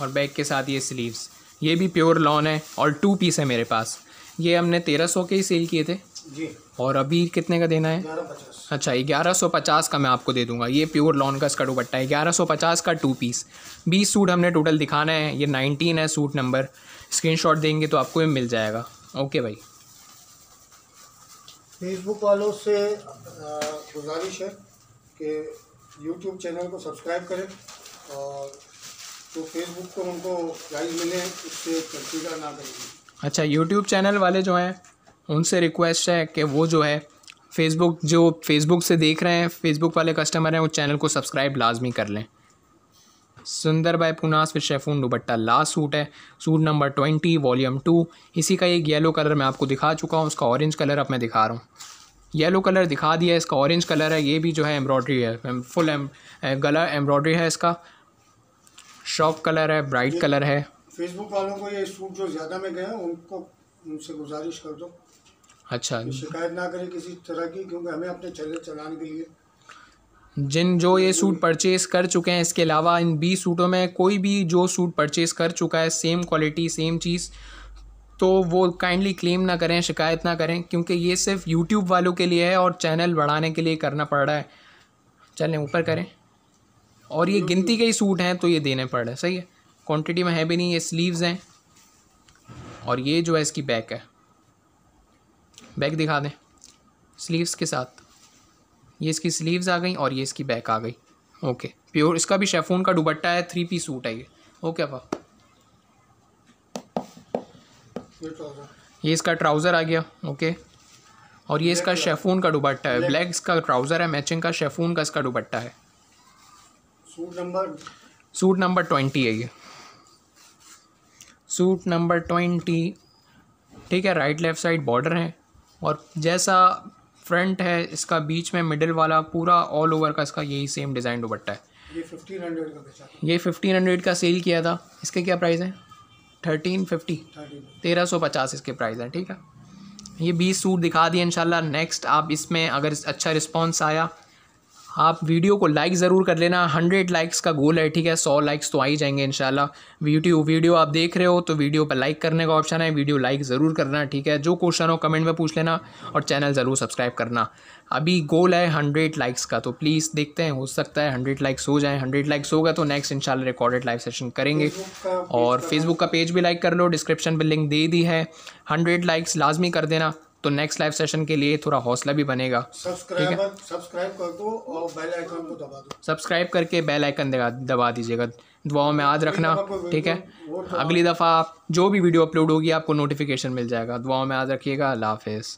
और बैक के साथ ये स्लीव्स ये भी प्योर लॉन है और टू पीस है मेरे पास ये हमने तेरह सौ के ही सेल किए थे जी और अभी कितने का देना है अच्छा ग्यारह सौ पचास का मैं आपको दे दूंगा ये प्योर लॉन का इसका दुपट्टा है ग्यारह सौ पचास का टू पीस बीस सूट हमने टोटल दिखाना है ये नाइनटीन है सूट नंबर स्क्रीनशॉट देंगे तो आपको ये मिल जाएगा ओके भाई फेसबुक वालों से गुजारिश है कि यूट्यूब चैनल को सब्सक्राइब करें और तो फेसबुक को उनको मिले उससे ना करें अच्छा यूट्यूब चैनल वाले जो हैं उनसे रिक्वेस्ट है कि वो जो है फेसबुक जो फेसबुक से देख रहे हैं फेसबुक वाले कस्टमर हैं वो चैनल को सब्सक्राइब लाजमी कर लें सुंदर बाय पुनास with chiffon dupatta last suit है suit number twenty volume two इसी का एक येलो कलर मैं आपको दिखा चुका हूँ उसका ऑरेंज कलर अब मैं दिखा रहा हूँ येलो कलर दिखा दिया इसका ऑरेंज कलर है ये भी जो है एम्ब्रॉयड्री है फुल एम गला एम्ब्रॉयड्री है इसका शॉप कलर है ब्राइट कलर है फेसबुक वालों को ये सूट जो ज़्यादा में गए उनको उनसे गुजारिश कर दो अच्छा शिकायत ना करें किसी तरह की क्योंकि हमें अपने चले चलाने के लिए जिन जो ये सूट परचेज़ कर चुके हैं इसके अलावा इन बीस सूटों में कोई भी जो सूट परचेज़ कर चुका है सेम क्वालिटी सेम चीज़ तो वो काइंडली क्लेम ना करें शिकायत ना करें क्योंकि ये सिर्फ यूट्यूब वालों के लिए है और चैनल बढ़ाने के लिए करना पड़ रहा है चलें ऊपर करें और ये गिनती के ही सूट हैं तो ये देने पड़ रहे हैं सही है क्वांटिटी में है भी नहीं ये स्लीव्स हैं और ये जो है इसकी बैक है बैक दिखा दें स्लीव्स के साथ ये इसकी स्लीव्स आ गई और ये इसकी बैक आ गई ओके प्योर इसका भी शेफून का दुबट्टा है थ्री पीस सूट है ये ओके अब ये इसका ट्राउज़र आ गया ओके और ये इसका शेफोन का दुबट्टा है ब्लैक इसका ट्राउज़र है मैचिंग का शेफून का इसका दुबट्टा है suit number suit number twenty है ये सूट नंबर ट्वेंटी ठीक है राइट लेफ़्ट साइड बॉर्डर है और जैसा फ्रंट है इसका बीच में मिडिल वाला पूरा ऑल ओवर का इसका यही सेम डिज़ाइन दुबट्टा है ये फिफ्टीन हंड्रेड का ये फिफ्टीन हंड्रेड का सेल किया था इसके क्या प्राइस है थर्टीन फिफ्टी तेरह सौ पचास इसके प्राइस हैं ठीक है ये बीस सूट दिखा दिए इंशाल्लाह नेक्स्ट आप इसमें अगर अच्छा रिस्पांस आया आप वीडियो को लाइक ज़रूर कर लेना हंड्रेड लाइक्स का गोल है ठीक है सौ लाइक्स तो आ ही जाएंगे इन यूट्यूब वीडियो आप देख रहे हो तो वीडियो पर लाइक करने का ऑप्शन है वीडियो लाइक ज़रूर करना ठीक है जो क्वेश्चन हो कमेंट में पूछ लेना और चैनल ज़रूर सब्सक्राइब करना अभी गोल है हंड्रेड लाइक्स का तो प्लीज़ देखते हैं हो सकता है हंड्रेड लाइक्स हो जाए हंड्रेड लाइक्स होगा तो नेक्स्ट इंशाल्लाह रिकॉर्डेड लाइव सेशन करेंगे और फेसबुक का पेज भी लाइक कर लो डिस्क्रिप्शन पर लिंक दे दी है हंड्रेड लाइक्स लाजमी कर देना तो नेक्स्ट लाइव सेशन के लिए थोड़ा हौसला भी बनेगा सब्सक्राइब सब्सक्राइब कर दो और बेल आइकन को दबा दो सब्सक्राइब करके बेल आइकन दबा दीजिएगा दुआओं में याद रखना ठीक है अगली दफ़ा आप जो भी वीडियो अपलोड होगी आपको नोटिफिकेशन मिल जाएगा दुआओं में याद रखिएगा अल्लाह हाफिज़